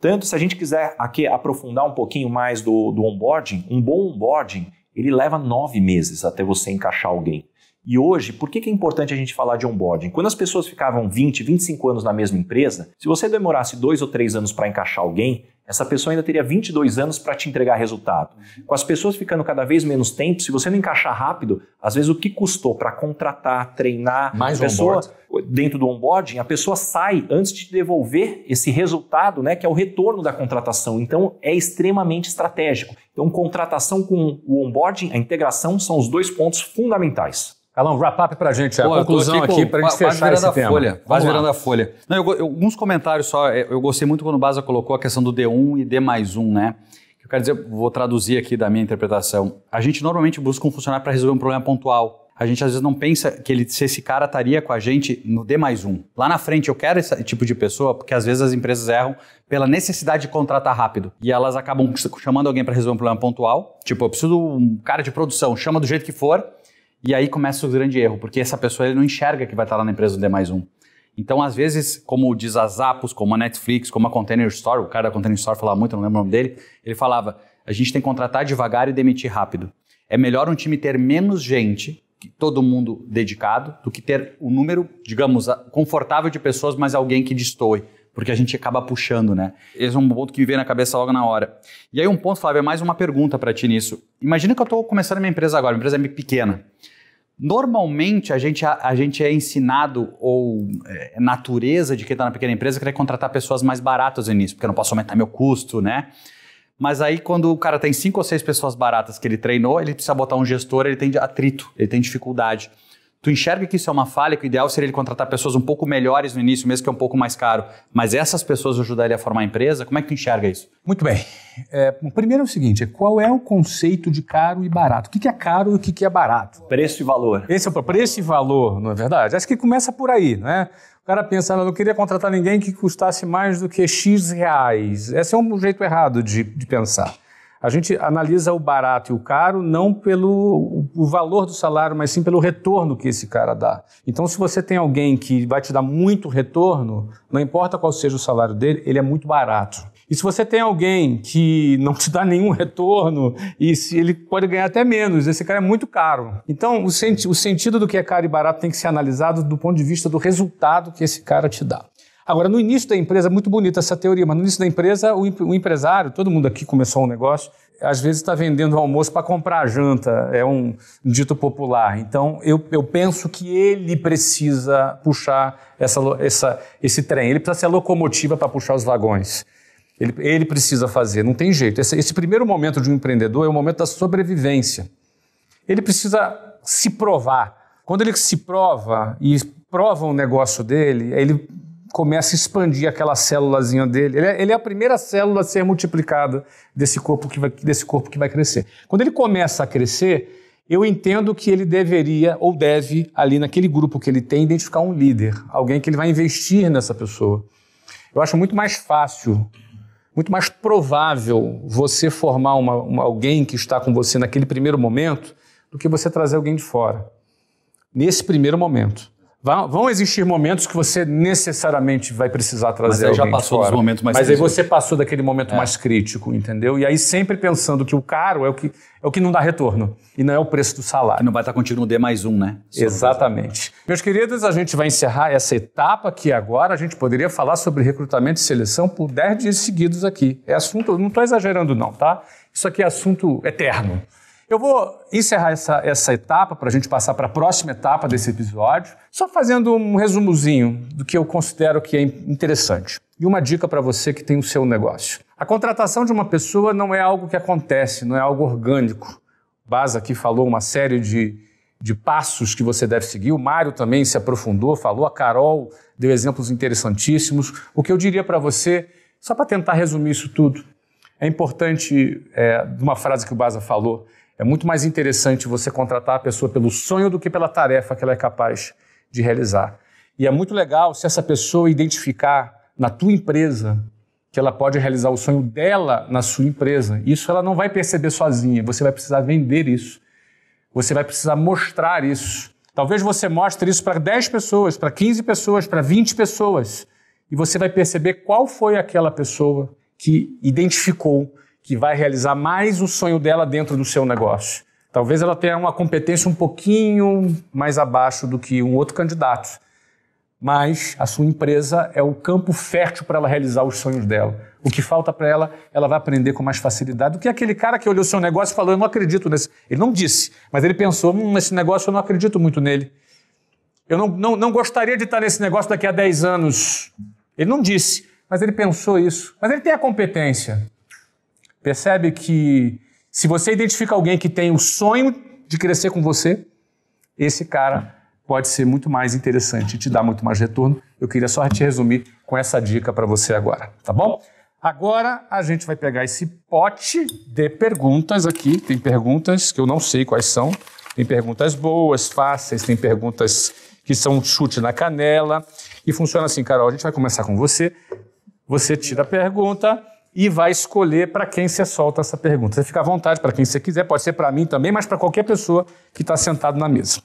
Tanto se a gente quiser aqui aprofundar um pouquinho mais do, do onboarding, um bom onboarding ele leva nove meses até você encaixar alguém. E hoje, por que é importante a gente falar de onboarding? Quando as pessoas ficavam 20, 25 anos na mesma empresa, se você demorasse dois ou três anos para encaixar alguém, essa pessoa ainda teria 22 anos para te entregar resultado. Uhum. Com as pessoas ficando cada vez menos tempo, se você não encaixar rápido, às vezes o que custou para contratar, treinar, Mais a pessoa dentro do onboarding, a pessoa sai antes de devolver esse resultado, né, que é o retorno da contratação. Então é extremamente estratégico. Então contratação com o onboarding, a integração são os dois pontos fundamentais. Calão, wrap up pra gente. Pô, a conclusão aqui, aqui pra gente fechar esse tema. Folha, vai virando a folha. Não, eu, eu, alguns comentários só. Eu gostei muito quando o Baza colocou a questão do D1 e D mais 1, né? Eu quero dizer, vou traduzir aqui da minha interpretação. A gente normalmente busca um funcionário para resolver um problema pontual. A gente às vezes não pensa que ele, se esse cara estaria com a gente no D mais um. Lá na frente eu quero esse tipo de pessoa, porque às vezes as empresas erram pela necessidade de contratar rápido. E elas acabam chamando alguém para resolver um problema pontual. Tipo, eu preciso de um cara de produção, chama do jeito que for e aí começa o grande erro, porque essa pessoa ele não enxerga que vai estar lá na empresa do D mais um. Então, às vezes, como diz as Zappos, como a Netflix, como a Container Store, o cara da Container Store falava muito, não lembro o nome dele, ele falava, a gente tem que contratar devagar e demitir rápido. É melhor um time ter menos gente, todo mundo dedicado, do que ter um número, digamos, confortável de pessoas, mas alguém que destoe porque a gente acaba puxando, né? Esse é um ponto que me veio na cabeça logo na hora. E aí um ponto, Flávio, é mais uma pergunta para ti nisso. Imagina que eu estou começando minha empresa agora, minha empresa é pequena. Normalmente a gente, a, é, a, gente é ensinado, ou é, é natureza de quem está na pequena empresa, querer contratar pessoas mais baratas no início, porque eu não posso aumentar meu custo, né? Mas aí, quando o cara tem cinco ou seis pessoas baratas que ele treinou, ele precisa botar um gestor, ele tem atrito, ele tem dificuldade. Tu enxerga que isso é uma falha, que o ideal seria ele contratar pessoas um pouco melhores no início, mesmo que é um pouco mais caro, mas essas pessoas ajudariam a formar a empresa? Como é que tu enxerga isso? Muito bem. É, o primeiro é o seguinte: é qual é o conceito de caro e barato? O que é caro e o que é barato? Preço e valor. Esse é o preço e valor, não é verdade? Acho que começa por aí, né? O cara pensa, não, eu queria contratar ninguém que custasse mais do que X reais. Esse é um jeito errado de, de pensar. A gente analisa o barato e o caro não pelo o valor do salário, mas sim pelo retorno que esse cara dá. Então, se você tem alguém que vai te dar muito retorno, não importa qual seja o salário dele, ele é muito barato. E se você tem alguém que não te dá nenhum retorno, e se ele pode ganhar até menos, esse cara é muito caro. Então, o, senti o sentido do que é caro e barato tem que ser analisado do ponto de vista do resultado que esse cara te dá. Agora, no início da empresa, é muito bonita essa teoria, mas no início da empresa, o, o empresário, todo mundo aqui começou um negócio, às vezes está vendendo almoço para comprar a janta, é um dito popular. Então, eu, eu penso que ele precisa puxar essa, essa, esse trem, ele precisa ser a locomotiva para puxar os vagões. Ele, ele, precisa fazer, não tem jeito. Esse, esse primeiro momento de um empreendedor é o momento da sobrevivência. Ele precisa se provar. Quando ele se prova e prova o um negócio dele, ele começa a expandir aquela célulazinha dele. Ele é, ele é, a primeira célula a ser multiplicada desse corpo, que vai, desse corpo que vai crescer. Quando ele começa a crescer, eu entendo que ele deveria ou deve, ali naquele grupo que ele tem, identificar um líder, alguém que ele vai investir nessa pessoa. Eu acho muito mais fácil, muito mais provável você formar uma, uma, alguém que está com você naquele primeiro momento do que você trazer alguém de fora. Nesse primeiro momento. Vão existir momentos que você necessariamente vai precisar trazer Mas aí já passou fora. dos momentos mais Mas críticos. aí você passou daquele momento é. mais crítico, entendeu? E aí sempre pensando que o caro é o que, é o que não dá retorno e não é o preço do salário. Que não vai estar tá contigo no D mais um, né? Exatamente. Meus queridos, a gente vai encerrar essa etapa que agora a gente poderia falar sobre recrutamento e seleção por 10 dias seguidos aqui. É assunto, não estou exagerando não, tá? Isso aqui é assunto eterno. Eu vou encerrar essa, essa etapa para a gente passar para a próxima etapa desse episódio, só fazendo um resumozinho do que eu considero que é interessante. E uma dica para você que tem o seu negócio. A contratação de uma pessoa não é algo que acontece, não é algo orgânico. O Baza aqui falou uma série de, de passos que você deve seguir. O Mário também se aprofundou, falou. A Carol deu exemplos interessantíssimos. O que eu diria para você, só para tentar resumir isso tudo, é importante, é, uma frase que o Baza falou, é muito mais interessante você contratar a pessoa pelo sonho do que pela tarefa que ela é capaz de realizar. E é muito legal se essa pessoa identificar na tua empresa que ela pode realizar o sonho dela na sua empresa. Isso ela não vai perceber sozinha, você vai precisar vender isso. Você vai precisar mostrar isso. Talvez você mostre isso para 10 pessoas, para 15 pessoas, para 20 pessoas, e você vai perceber qual foi aquela pessoa que identificou que vai realizar mais o sonho dela dentro do seu negócio. Talvez ela tenha uma competência um pouquinho mais abaixo do que um outro candidato, mas a sua empresa é o campo fértil para ela realizar os sonhos dela. O que falta para ela, ela vai aprender com mais facilidade do que aquele cara que olhou o seu negócio e falou: Eu não acredito nesse. Ele não disse, mas ele pensou: Hum, esse negócio eu não acredito muito nele. Eu não, não, não gostaria de estar nesse negócio daqui a 10 anos. Ele não disse, mas ele pensou isso. Mas ele tem a competência. Percebe que se você identifica alguém que tem o sonho de crescer com você, esse cara pode ser muito mais interessante e te dar muito mais retorno. Eu queria só te resumir com essa dica para você agora, tá bom? Agora a gente vai pegar esse pote de perguntas aqui. Tem perguntas que eu não sei quais são. Tem perguntas boas, fáceis, tem perguntas que são um chute na canela. E funciona assim, Carol, a gente vai começar com você. Você tira a pergunta, e vai escolher para quem você solta essa pergunta. Você fica à vontade para quem você quiser, pode ser para mim também, mas para qualquer pessoa que está sentado na mesa.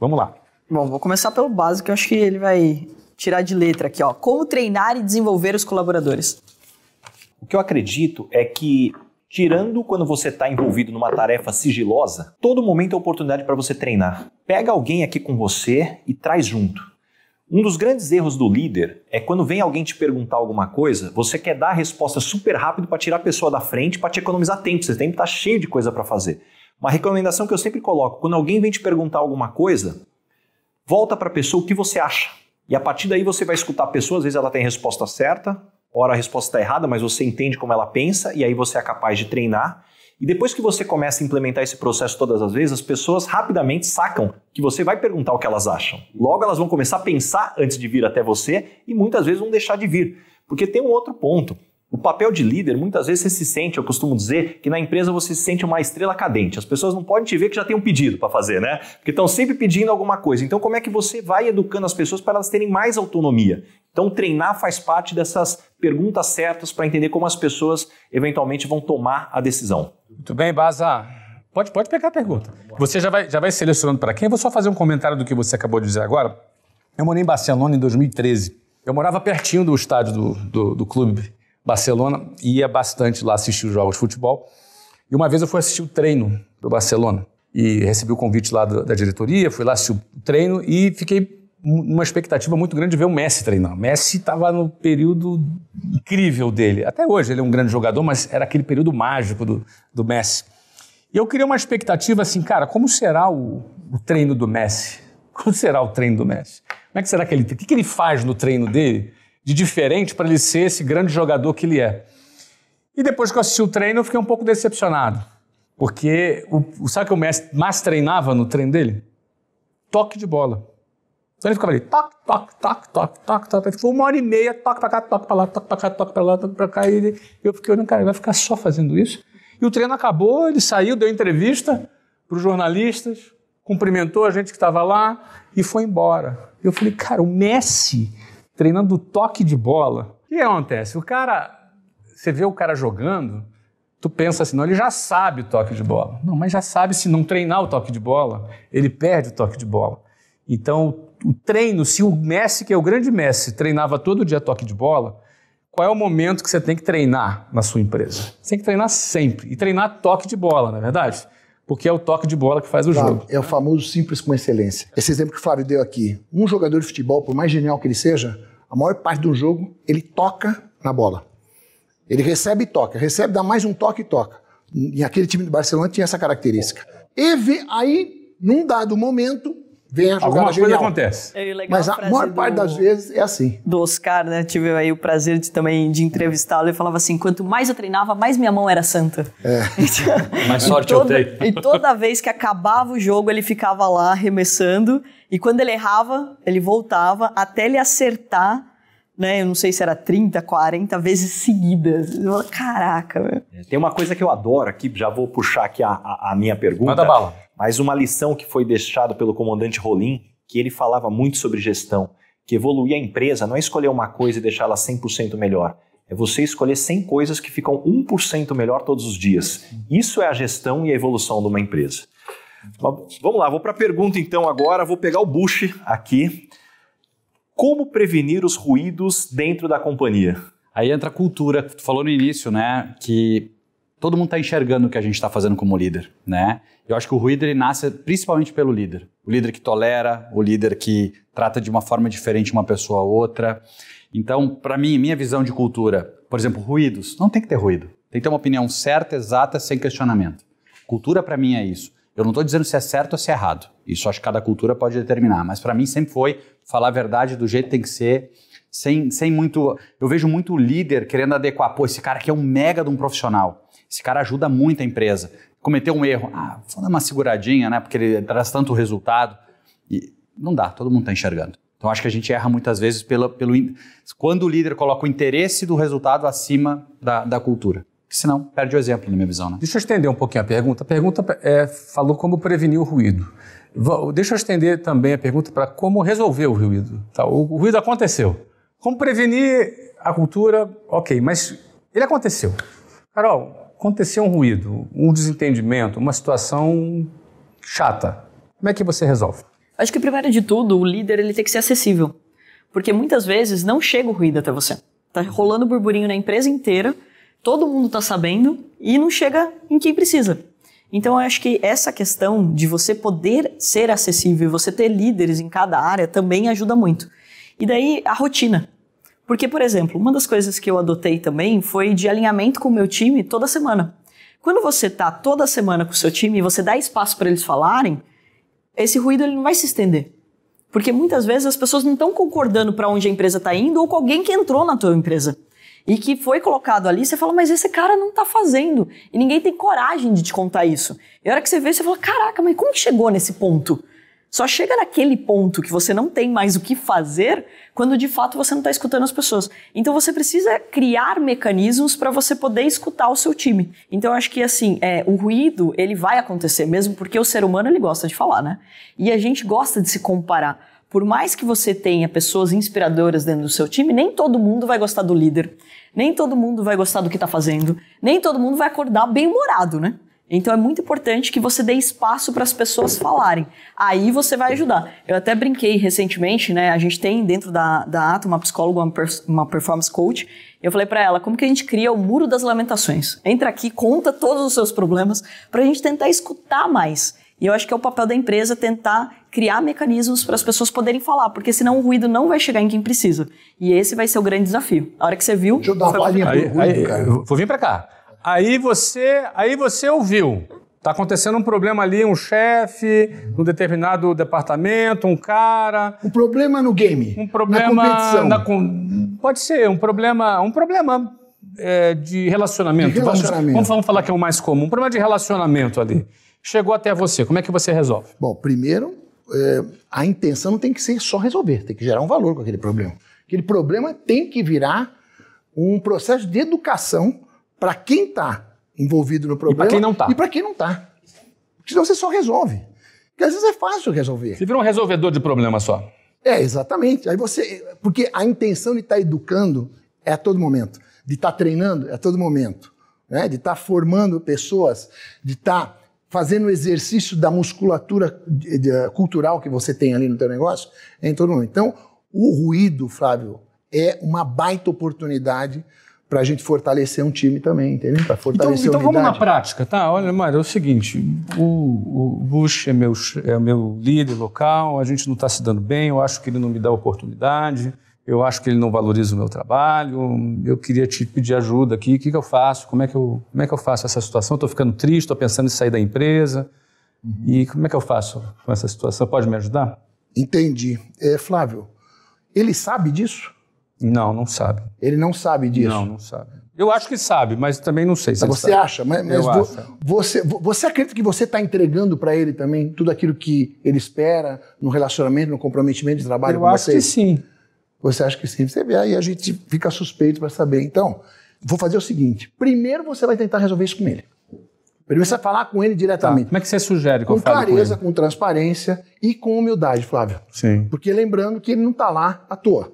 Vamos lá. Bom, vou começar pelo básico, eu acho que ele vai tirar de letra aqui, ó. Como treinar e desenvolver os colaboradores? O que eu acredito é que Tirando quando você está envolvido numa tarefa sigilosa, todo momento é oportunidade para você treinar. Pega alguém aqui com você e traz junto. Um dos grandes erros do líder é quando vem alguém te perguntar alguma coisa, você quer dar a resposta super rápido para tirar a pessoa da frente, para te economizar tempo. Você tem que estar tá cheio de coisa para fazer. Uma recomendação que eu sempre coloco, quando alguém vem te perguntar alguma coisa, volta para a pessoa o que você acha. E a partir daí você vai escutar a pessoa, às vezes ela tem a resposta certa, ora a resposta está errada, mas você entende como ela pensa e aí você é capaz de treinar. E depois que você começa a implementar esse processo todas as vezes, as pessoas rapidamente sacam que você vai perguntar o que elas acham. Logo, elas vão começar a pensar antes de vir até você e muitas vezes vão deixar de vir. Porque tem um outro ponto. O papel de líder, muitas vezes você se sente, eu costumo dizer, que na empresa você se sente uma estrela cadente. As pessoas não podem te ver que já tem um pedido para fazer, né? Porque estão sempre pedindo alguma coisa. Então, como é que você vai educando as pessoas para elas terem mais autonomia? Então, treinar faz parte dessas perguntas certas para entender como as pessoas eventualmente vão tomar a decisão. Muito bem, Baza. Pode, pode pegar a pergunta. Você já vai, já vai selecionando para quem? Eu vou só fazer um comentário do que você acabou de dizer agora. Eu morei em Barcelona em 2013. Eu morava pertinho do estádio do, do, do clube Barcelona, e ia bastante lá assistir os jogos de futebol. E uma vez eu fui assistir o treino do Barcelona. E recebi o convite lá da, da diretoria, fui lá assistir o treino e fiquei uma expectativa muito grande de ver o Messi treinar. O Messi estava no período incrível dele. Até hoje ele é um grande jogador, mas era aquele período mágico do, do Messi. E eu queria uma expectativa assim, cara, como será o, o treino do Messi? Como será o treino do Messi? Como é que será que ele. O que, que ele faz no treino dele de diferente para ele ser esse grande jogador que ele é? E depois que eu assisti o treino, eu fiquei um pouco decepcionado. Porque o, sabe o que o Messi mais treinava no treino dele? Toque de bola. Então ele ficava ali, toque, toque, toque, toque, toque, toque. Ficou uma hora e meia, toque pra cá, toque pra lá, toque pra cá, toque pra lá, toque pra cá. E eu fiquei olhando, cara, vai ficar só fazendo isso? E o treino acabou, ele saiu, deu entrevista para os jornalistas, cumprimentou a gente que estava lá e foi embora. Eu falei, cara, o Messi treinando toque de bola. O que acontece? O cara, você vê o cara jogando, tu pensa assim, não, ele já sabe o toque de bola. Não, mas já sabe se não treinar o toque de bola, ele perde o toque de bola. Então, o treino, se o Messi, que é o grande Messi, treinava todo dia toque de bola, qual é o momento que você tem que treinar na sua empresa? Você tem que treinar sempre. E treinar toque de bola, na é verdade? Porque é o toque de bola que faz o jogo. É o famoso simples com excelência. Esse exemplo que o Flávio deu aqui. Um jogador de futebol, por mais genial que ele seja, a maior parte do jogo, ele toca na bola. Ele recebe e toca. Recebe, dá mais um toque e toca. E aquele time do Barcelona tinha essa característica. E aí, num dado momento, vem a jogada Alguma coisa acontece. É Mas a, maior parte do, das vezes é assim. Do Oscar, né? Tive aí o prazer de, também de entrevistá-lo ele falava assim, quanto mais eu treinava, mais minha mão era santa. É. mais sorte toda, eu tenho. E toda vez que acabava o jogo, ele ficava lá arremessando e quando ele errava, ele voltava até ele acertar né? Eu não sei se era 30, 40 vezes seguidas. eu Caraca, meu. É, tem uma coisa que eu adoro aqui, já vou puxar aqui a, a, a minha pergunta. Manda bala mas uma lição que foi deixada pelo comandante Rolim, que ele falava muito sobre gestão, que evoluir a empresa não é escolher uma coisa e deixá-la 100% melhor, é você escolher 100 coisas que ficam 1% melhor todos os dias. Isso é a gestão e a evolução de uma empresa. Mas vamos lá, vou para a pergunta então agora, vou pegar o Bush aqui. Como prevenir os ruídos dentro da companhia? Aí entra a cultura, tu falou no início, né, que todo mundo está enxergando o que a gente está fazendo como líder, né? Eu acho que o ruído ele nasce principalmente pelo líder, o líder que tolera, o líder que trata de uma forma diferente uma pessoa ou outra. Então, para mim, minha visão de cultura, por exemplo, ruídos, não tem que ter ruído, tem que ter uma opinião certa, exata, sem questionamento. Cultura para mim é isso. Eu não estou dizendo se é certo ou se é errado. Isso acho que cada cultura pode determinar. Mas para mim sempre foi falar a verdade do jeito que tem que ser, sem, sem muito. Eu vejo muito líder querendo adequar. Pô, esse cara aqui é um mega de um profissional esse cara ajuda muito a empresa. Cometeu um erro, ah, vou dar uma seguradinha, né? Porque ele traz tanto resultado. E não dá, todo mundo está enxergando. Então acho que a gente erra muitas vezes pelo. Quando o líder coloca o interesse do resultado acima da, da cultura. Porque senão perde o exemplo, na minha visão. Né? Deixa eu estender um pouquinho a pergunta. A pergunta é, falou como prevenir o ruído. Deixa eu estender também a pergunta para como resolver o ruído. Tá, o, o ruído aconteceu. Como prevenir a cultura? Ok, mas ele aconteceu. Carol, aconteceu um ruído, um desentendimento, uma situação chata. Como é que você resolve? Acho que primeiro de tudo, o líder ele tem que ser acessível, porque muitas vezes não chega o ruído até você. Tá rolando burburinho na empresa inteira, todo mundo tá sabendo e não chega em quem precisa. Então eu acho que essa questão de você poder ser acessível, você ter líderes em cada área também ajuda muito. E daí a rotina. Porque, por exemplo, uma das coisas que eu adotei também foi de alinhamento com o meu time toda semana. Quando você tá toda semana com o seu time e você dá espaço para eles falarem, esse ruído ele não vai se estender. Porque muitas vezes as pessoas não estão concordando para onde a empresa está indo ou com alguém que entrou na tua empresa e que foi colocado ali, você fala, mas esse cara não tá fazendo. E ninguém tem coragem de te contar isso. E a hora que você vê, você fala, caraca, mas como que chegou nesse ponto? Só chega naquele ponto que você não tem mais o que fazer quando de fato você não está escutando as pessoas. Então você precisa criar mecanismos para você poder escutar o seu time. Então eu acho que assim, é, o ruído ele vai acontecer mesmo porque o ser humano ele gosta de falar, né? E a gente gosta de se comparar. Por mais que você tenha pessoas inspiradoras dentro do seu time, nem todo mundo vai gostar do líder, nem todo mundo vai gostar do que está fazendo, nem todo mundo vai acordar bem humorado, né? Então é muito importante que você dê espaço para as pessoas falarem. Aí você vai ajudar. Eu até brinquei recentemente, né? A gente tem dentro da, da ATA uma psicóloga, uma, per, uma performance coach. Eu falei para ela, como que a gente cria o muro das lamentações? Entra aqui, conta todos os seus problemas para a gente tentar escutar mais. E eu acho que é o papel da empresa tentar criar mecanismos para as pessoas poderem falar, porque senão o ruído não vai chegar em quem precisa. E esse vai ser o grande desafio. A hora que você viu. Deixa eu dar uma palhinha pro ruído, aí, cara. Vou vir para cá. Aí você, aí você ouviu. Está acontecendo um problema ali, um chefe, um determinado departamento, um cara. Um problema no game. Um problema na competição. Na Pode ser um problema, um problema é, de relacionamento. De relacionamento. Vamos, vamos, falar que é o mais comum. Um problema de relacionamento ali. Chegou até você. Como é que você resolve? Bom, primeiro, é, a intenção não tem que ser só resolver, tem que gerar um valor com aquele problema. Aquele problema tem que virar um processo de educação para quem está envolvido no problema. E para quem não está. E para quem não está. Senão você só resolve. Porque às vezes é fácil resolver. Você vira um resolvedor de problema só. É, exatamente. Aí você. Porque a intenção de estar tá educando é a todo momento. De estar tá treinando é a todo momento. Né? De estar tá formando pessoas, de estar tá fazendo o exercício da musculatura cultural que você tem ali no teu negócio, é em todo momento. Então, o ruído, Flávio, é uma baita oportunidade para a gente fortalecer um time também, entendeu? Para fortalecer então, então vamos na prática, tá? Olha, Mário, é o seguinte, o, o Bush é meu, é meu líder local, a gente não está se dando bem, eu acho que ele não me dá oportunidade, eu acho que ele não valoriza o meu trabalho, eu queria te pedir ajuda aqui, o que, que eu faço, como é que eu, como é que eu faço essa situação, estou ficando triste, estou pensando em sair da empresa, e como é que eu faço com essa situação, pode me ajudar? Entendi. É, Flávio, ele sabe disso? Não, não sabe. Ele não sabe disso? Não, não sabe. Eu acho que sabe, mas também não sei se tá, Você sabe. acha, mas, mas vo, acho. Você, você acredita que você está entregando para ele também tudo aquilo que ele espera no relacionamento, no comprometimento de trabalho Eu com acho que sim. Você acha que sim? Você vê, aí a gente fica suspeito para saber. Então, vou fazer o seguinte: primeiro você vai tentar resolver isso com ele. Primeiro você vai falar com ele diretamente. Tá. Como é que você sugere que com eu fale clareza, com, com transparência e com humildade, Flávio. Sim. Porque lembrando que ele não está lá à toa.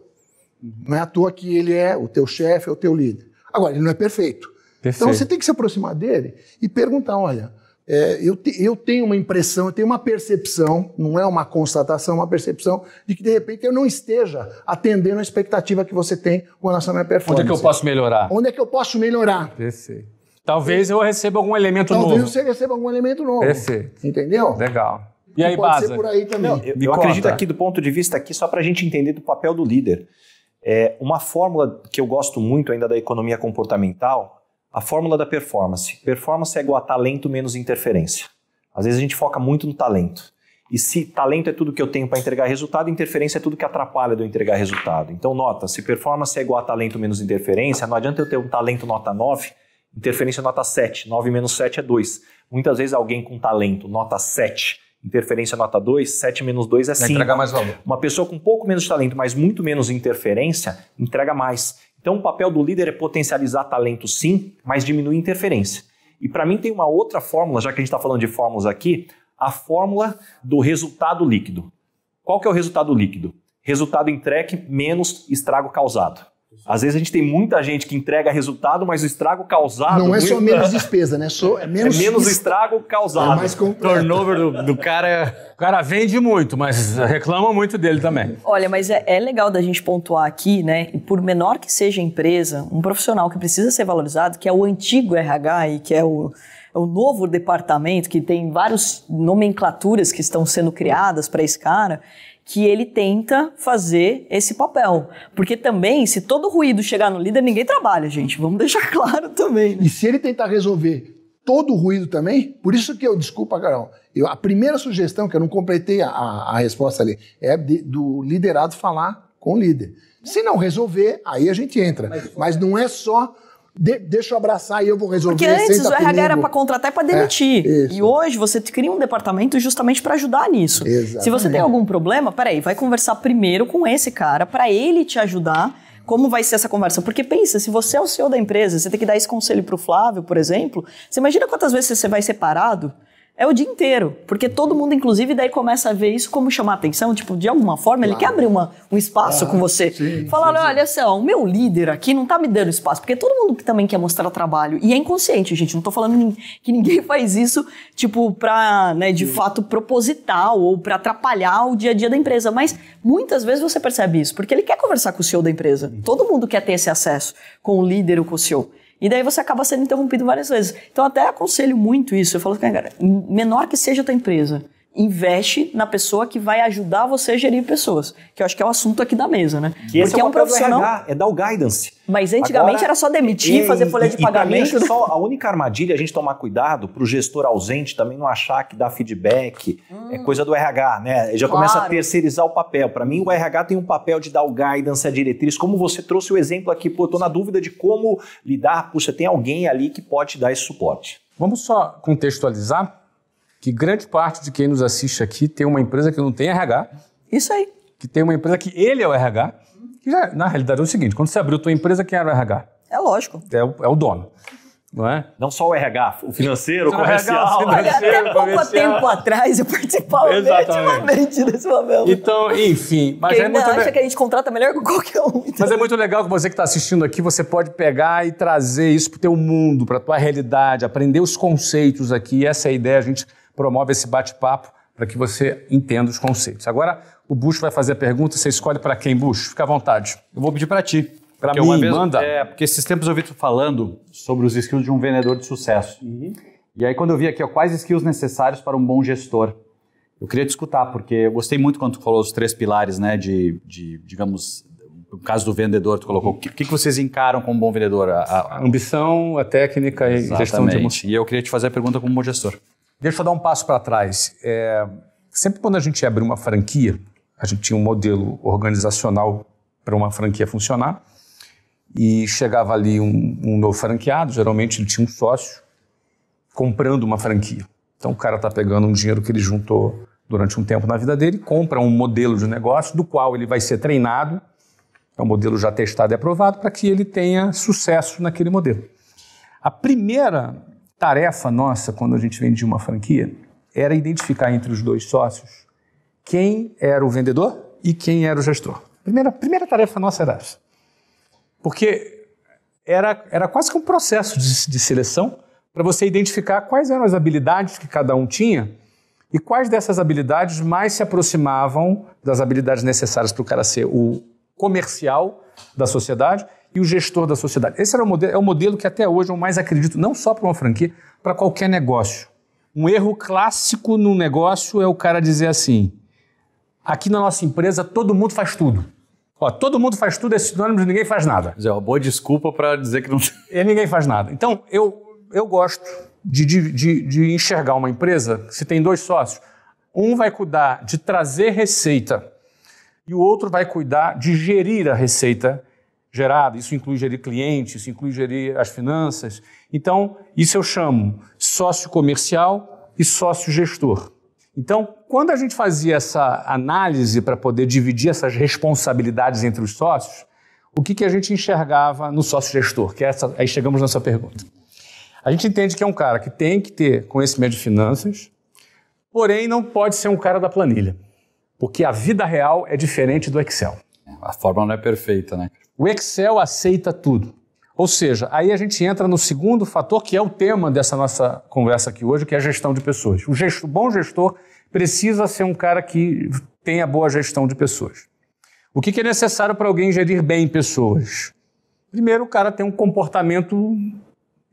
Não é à toa que ele é o teu chefe, é o teu líder. Agora, ele não é perfeito. Então, perfeito. Então você tem que se aproximar dele e perguntar: olha, é, eu, te, eu tenho uma impressão, eu tenho uma percepção, não é uma constatação, é uma percepção, de que de repente eu não esteja atendendo a expectativa que você tem com relação à minha performance. Onde é que eu posso melhorar? Onde é que eu posso melhorar? Perfeito. Talvez eu receba algum elemento Talvez novo. Talvez você receba algum elemento novo. Perfeito. Entendeu? Legal. E então, aí, pode Baza? ser por aí também. Não, eu, eu acredito aqui do ponto de vista aqui só para a gente entender do papel do líder. É uma fórmula que eu gosto muito ainda da economia comportamental, a fórmula da performance. Performance é igual a talento menos interferência. Às vezes a gente foca muito no talento. E se talento é tudo que eu tenho para entregar resultado, interferência é tudo que atrapalha de eu entregar resultado. Então, nota, se performance é igual a talento menos interferência, não adianta eu ter um talento nota 9, interferência nota 7. 9 menos 7 é 2. Muitas vezes alguém com talento nota 7 interferência nota 2, 7 menos 2 é 5. Entrega mais valor. Uma pessoa com pouco menos talento, mas muito menos interferência, entrega mais. Então, o papel do líder é potencializar talento sim, mas diminuir interferência. E para mim tem uma outra fórmula, já que a gente está falando de fórmulas aqui, a fórmula do resultado líquido. Qual que é o resultado líquido? Resultado entregue menos estrago causado. Às vezes a gente tem muita gente que entrega resultado, mas o estrago causado. Não é só menos despesa, né? Só, é, menos... é menos estrago causado. É mais completo. Turnover do, do cara. O cara vende muito, mas reclama muito dele também. Olha, mas é, é legal da gente pontuar aqui, né? E por menor que seja a empresa, um profissional que precisa ser valorizado, que é o antigo RH e que é o é o novo departamento que tem várias nomenclaturas que estão sendo criadas para esse cara que ele tenta fazer esse papel. Porque também, se todo ruído chegar no líder, ninguém trabalha, gente. Vamos deixar claro também. Né? E se ele tentar resolver todo o ruído também, por isso que eu, desculpa, Carol, eu, a primeira sugestão, que eu não completei a, a, a resposta ali, é de, do liderado falar com o líder. Se não resolver, aí a gente entra. Mas, Mas não é só de, deixa eu abraçar e eu vou resolver. Porque antes o RH comigo. era para contratar e para demitir. É, e hoje você cria um departamento justamente para ajudar nisso. Exatamente. Se você tem algum problema, peraí, vai conversar primeiro com esse cara para ele te ajudar como vai ser essa conversa? Porque pensa, se você é o CEO da empresa, você tem que dar esse conselho para o Flávio, por exemplo, você imagina quantas vezes você vai ser parado? é o dia inteiro. Porque todo mundo, inclusive, daí começa a ver isso como chamar atenção. Tipo, de alguma forma, claro. ele quer abrir uma, um espaço ah, com você. Falar, olha só, o meu líder aqui não tá me dando espaço. Porque todo mundo também quer mostrar trabalho. E é inconsciente, gente. Não tô falando que ninguém faz isso, tipo, pra, né, de sim. fato, proposital ou para atrapalhar o dia a dia da empresa. Mas muitas vezes você percebe isso. Porque ele quer conversar com o CEO da empresa. Uhum. Todo mundo quer ter esse acesso com o líder ou com o CEO. E daí você acaba sendo interrompido várias vezes. Então, até aconselho muito isso. Eu falo, cara, menor que seja a tua empresa, investe na pessoa que vai ajudar você a gerir pessoas, que eu acho que é o assunto aqui da mesa, né? Que é Porque é, um profissional RH, é dar o guidance. Mas antigamente Agora, era só demitir, e, fazer folha de e, pagamento. E só a única armadilha é a gente tomar cuidado para o gestor ausente também não achar que dá feedback é hum, é coisa do RH, né? Ele já claro. começa a terceirizar o papel. Para mim, o RH tem um papel de dar o guidance, a diretriz. Como você trouxe o exemplo aqui, pô, tô na dúvida de como lidar. Puxa, tem alguém ali que pode dar esse suporte. Vamos só contextualizar que grande parte de quem nos assiste aqui tem uma empresa que não tem RH. Isso aí. Que tem uma empresa que ele é o RH. Que já, na realidade é o seguinte: quando você abriu tua empresa, quem era o RH? É lógico. É o, é o dono. Não, é? não só o RH, o financeiro, o comercial. RH, até pouco comercial. tempo atrás eu participava ativamente desse momento. Então, enfim. Mas Quem é muito acha le... que a gente contrata melhor que qualquer um. Então. Mas é muito legal que você que está assistindo aqui, você pode pegar e trazer isso para o teu mundo, para a tua realidade, aprender os conceitos aqui. Essa é a ideia, a gente promove esse bate-papo para que você entenda os conceitos. Agora, o Bush vai fazer a pergunta, você escolhe para quem, Bush? Fica à vontade. Eu vou pedir para ti. Para mim, vez, manda. É, porque esses tempos eu vi tu falando sobre os skills de um vendedor de sucesso. Uhum. E aí quando eu vi aqui, ó, quais skills necessários para um bom gestor? Eu queria te escutar, porque eu gostei muito quando tu falou os três pilares, né, de, de digamos, no caso do vendedor, tu colocou, o que, que vocês encaram como um bom vendedor? A, a... a ambição, a técnica e gestão de emoção. E eu queria te fazer a pergunta como um bom gestor. Deixa eu dar um passo para trás. É, sempre quando a gente abre uma franquia, a gente tinha um modelo organizacional para uma franquia funcionar e chegava ali um, um, novo franqueado, geralmente ele tinha um sócio comprando uma franquia. Então o cara está pegando um dinheiro que ele juntou durante um tempo na vida dele, compra um modelo de negócio do qual ele vai ser treinado, é um modelo já testado e aprovado para que ele tenha sucesso naquele modelo. A primeira tarefa nossa, quando a gente vendia uma franquia, era identificar entre os dois sócios quem era o vendedor e quem era o gestor. Primeira, primeira tarefa nossa era essa. Porque era, era quase que um processo de, de seleção para você identificar quais eram as habilidades que cada um tinha e quais dessas habilidades mais se aproximavam das habilidades necessárias para o cara ser o comercial da sociedade e o gestor da sociedade. Esse era o modelo, é o modelo que até hoje eu mais acredito, não só para uma franquia, para qualquer negócio. Um erro clássico no negócio é o cara dizer assim: aqui na nossa empresa todo mundo faz tudo. Ó, todo mundo faz tudo é sinônimo de ninguém faz nada. É uma boa desculpa para dizer que não. É ninguém faz nada. Então, eu, eu gosto de, de, de enxergar uma empresa, se tem dois sócios, um vai cuidar de trazer receita e o outro vai cuidar de gerir a receita gerado, isso inclui gerir clientes, isso inclui gerir as finanças. Então, isso eu chamo sócio comercial e sócio gestor. Então, quando a gente fazia essa análise para poder dividir essas responsabilidades entre os sócios, o que, que a gente enxergava no sócio gestor? Que é essa, aí chegamos nessa pergunta. A gente entende que é um cara que tem que ter conhecimento de finanças, porém não pode ser um cara da planilha, porque a vida real é diferente do Excel. A forma não é perfeita, né? O Excel aceita tudo. Ou seja, aí a gente entra no segundo fator, que é o tema dessa nossa conversa aqui hoje, que é a gestão de pessoas. O, bom gestor precisa ser um cara que tenha boa gestão de pessoas. O que, que é necessário para alguém gerir bem pessoas? Primeiro, o cara tem um comportamento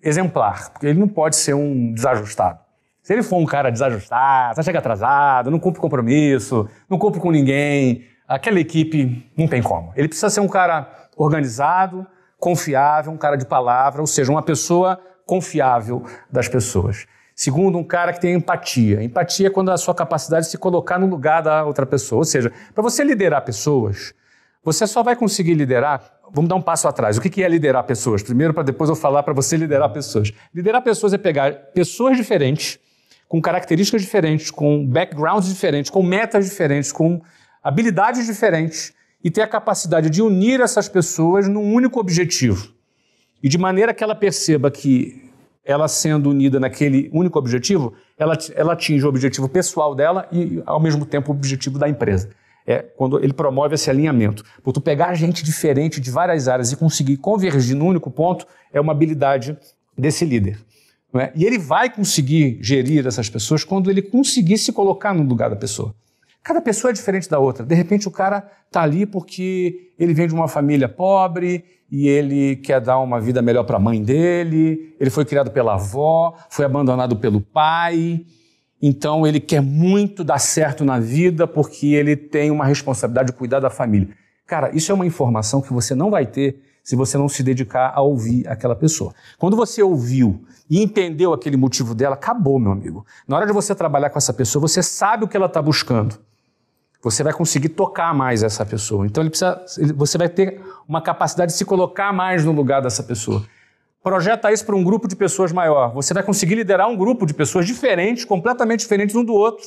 exemplar, porque ele não pode ser um desajustado. Se ele for um cara desajustado, só chega atrasado, não cumpre compromisso, não cumpre com ninguém, aquela equipe não tem como. Ele precisa ser um cara organizado, confiável, um cara de palavra, ou seja, uma pessoa confiável das pessoas. Segundo, um cara que tem empatia. Empatia é quando a sua capacidade de se colocar no lugar da outra pessoa. Ou seja, para você liderar pessoas, você só vai conseguir liderar. Vamos dar um passo atrás. O que é liderar pessoas? Primeiro, para depois eu falar para você liderar pessoas. Liderar pessoas é pegar pessoas diferentes, com características diferentes, com backgrounds diferentes, com metas diferentes, com habilidades diferentes e ter a capacidade de unir essas pessoas num único objetivo. E de maneira que ela perceba que ela sendo unida naquele único objetivo, ela, ela atinge o objetivo pessoal dela e, ao mesmo tempo, o objetivo da empresa. É quando ele promove esse alinhamento. Por tu pegar gente diferente de várias áreas e conseguir convergir no único ponto é uma habilidade desse líder. É? E ele vai conseguir gerir essas pessoas quando ele conseguir se colocar no lugar da pessoa. Cada pessoa é diferente da outra. De repente o cara tá ali porque ele vem de uma família pobre e ele quer dar uma vida melhor para a mãe dele, ele foi criado pela avó, foi abandonado pelo pai. Então ele quer muito dar certo na vida porque ele tem uma responsabilidade de cuidar da família. Cara, isso é uma informação que você não vai ter se você não se dedicar a ouvir aquela pessoa. Quando você ouviu e entendeu aquele motivo dela, acabou, meu amigo. Na hora de você trabalhar com essa pessoa, você sabe o que ela está buscando você vai conseguir tocar mais essa pessoa. Então ele precisa, você vai ter uma capacidade de se colocar mais no lugar dessa pessoa. Projeta isso para um grupo de pessoas maior. Você vai conseguir liderar um grupo de pessoas diferentes, completamente diferentes um do outro,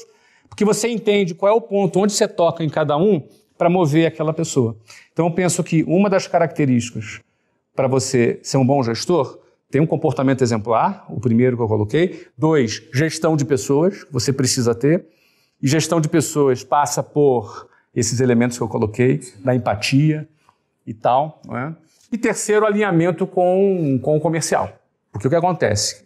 porque você entende qual é o ponto onde você toca em cada um para mover aquela pessoa. Então eu penso que uma das características para você ser um bom gestor tem um comportamento exemplar, o primeiro que eu coloquei. Dois, gestão de pessoas, você precisa ter. E gestão de pessoas passa por esses elementos que eu coloquei, da empatia e tal. É? E terceiro, alinhamento com, com o comercial. Porque o que acontece?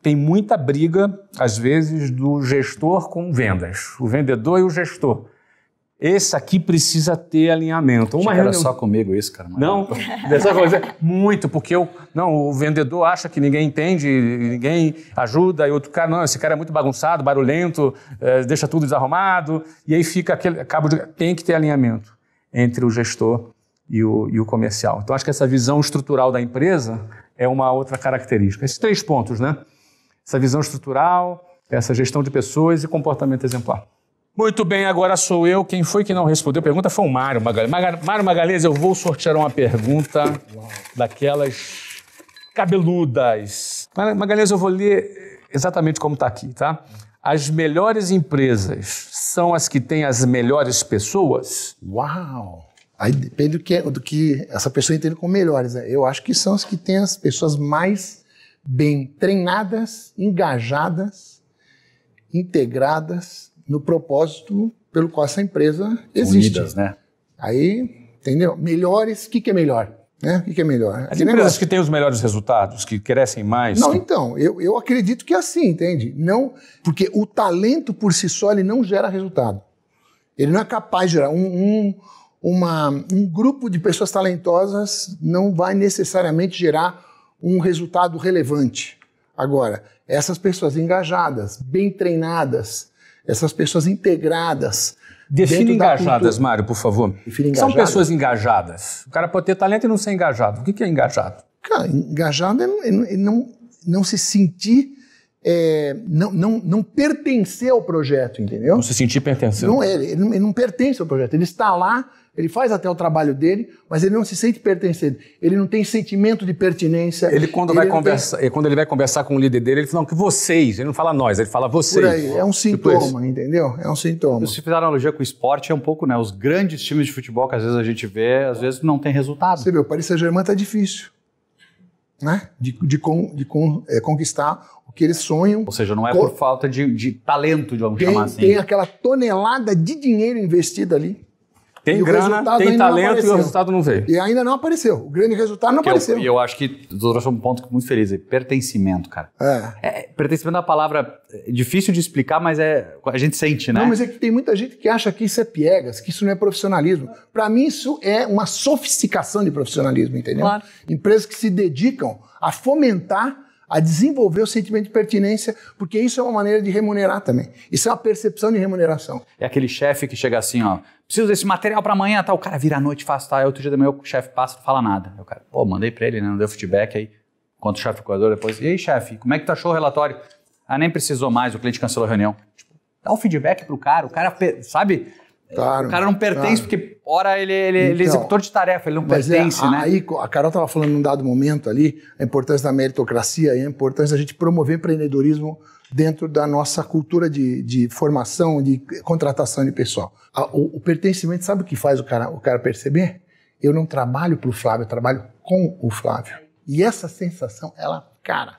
Tem muita briga, às vezes, do gestor com vendas, o vendedor e o gestor esse aqui precisa ter alinhamento. Uma reunião... Era só comigo isso, cara. Mas... Não, dessa coisa, muito, porque eu, não, o vendedor acha que ninguém entende, ninguém ajuda, e outro cara, não, esse cara é muito bagunçado, barulhento, é, deixa tudo desarrumado, e aí fica aquele cabo de... Tem que ter alinhamento entre o gestor e o, e o comercial. Então, acho que essa visão estrutural da empresa é uma outra característica. Esses três pontos, né? Essa visão estrutural, essa gestão de pessoas e comportamento exemplar. Muito bem, agora sou eu. Quem foi que não respondeu? A pergunta foi o Mário Magalhães. Mário Magalhães, eu vou sortear uma pergunta Uau. daquelas cabeludas. Magalhães, eu vou ler exatamente como está aqui, tá? As melhores empresas são as que têm as melhores pessoas? Uau! Aí depende do que, é, do que essa pessoa entende como melhores. Né? Eu acho que são as que têm as pessoas mais bem treinadas, engajadas, integradas no propósito pelo qual essa empresa existe. Unidas, né? Aí, entendeu? Melhores, o que, que é melhor? Né? O que, que é melhor? As que empresas negócio. que têm os melhores resultados, que crescem mais. Não, que... então, eu, eu acredito que é assim, entende? Não, porque o talento por si só ele não gera resultado. Ele não é capaz de gerar. Um, um, uma, um grupo de pessoas talentosas não vai necessariamente gerar um resultado relevante. Agora, essas pessoas engajadas, bem treinadas, essas pessoas integradas. Define engajadas, Mário, por favor. São pessoas engajadas. O cara pode ter talento e não ser engajado. O que é engajado? Cara, engajado é, é, é não, não se sentir é, não, não, não pertencer ao projeto, entendeu? Não se sentir pertencendo. Não, é, ele, ele, não pertence ao projeto. Ele está lá ele faz até o trabalho dele, mas ele não se sente pertencendo. Ele não tem sentimento de pertinência. Ele quando ele vai conversar, tem... quando ele vai conversar com o líder dele, ele fala não, que vocês. Ele não fala nós, ele fala vocês. Por aí, é um sintoma, tipo entendeu? É um sintoma. Se fizer analogia com o esporte, é um pouco, né? Os grandes times de futebol que às vezes a gente vê, às vezes não tem resultado. Você viu, o Paris Saint-Germain tá difícil. Né? de, de, con, de con, é, conquistar o que eles sonham. Ou seja, não é por falta de, de talento, de vamos tem, chamar assim. Tem aquela tonelada de dinheiro investido ali. Tem e grana, tem talento e o resultado não veio. E ainda não apareceu. O grande resultado não que é apareceu. E eu, eu, acho que tu trouxe um ponto muito feliz aí. É pertencimento, cara. É. é. Pertencimento é uma palavra é, difícil de explicar, mas é a gente sente, né? Não, mas é que tem muita gente que acha que isso é piegas, que isso não é profissionalismo. Para mim, isso é uma sofisticação de profissionalismo, entendeu? Claro. Empresas que se dedicam a fomentar a desenvolver o sentimento de pertinência, porque isso é uma maneira de remunerar também. Isso é uma percepção de remuneração. É aquele chefe que chega assim, ó, preciso desse material para amanhã, tá? O cara vira à noite, faz, tá? Aí outro dia da manhã o chefe passa, não fala nada. Aí o cara, pô, mandei para ele, né? Não deu feedback aí. Enquanto o chefe do corredor depois, e aí, chefe, como é que tu achou o relatório? Ah, nem precisou mais, o cliente cancelou a reunião. Tipo, dá o um feedback pro cara, o cara, sabe? Claro, o cara não pertence, claro. porque ora ele, ele, então, ele, é então, executor de tarefa, ele não é, pertence, é, né? Aí a Carol estava falando num dado momento ali a importância da meritocracia e a importância da gente promover empreendedorismo dentro da nossa cultura de, de formação, de contratação de pessoal. O, o, pertencimento, sabe o que faz o cara, o cara perceber? Eu não trabalho para o Flávio, eu trabalho com o Flávio. E essa sensação, ela, cara,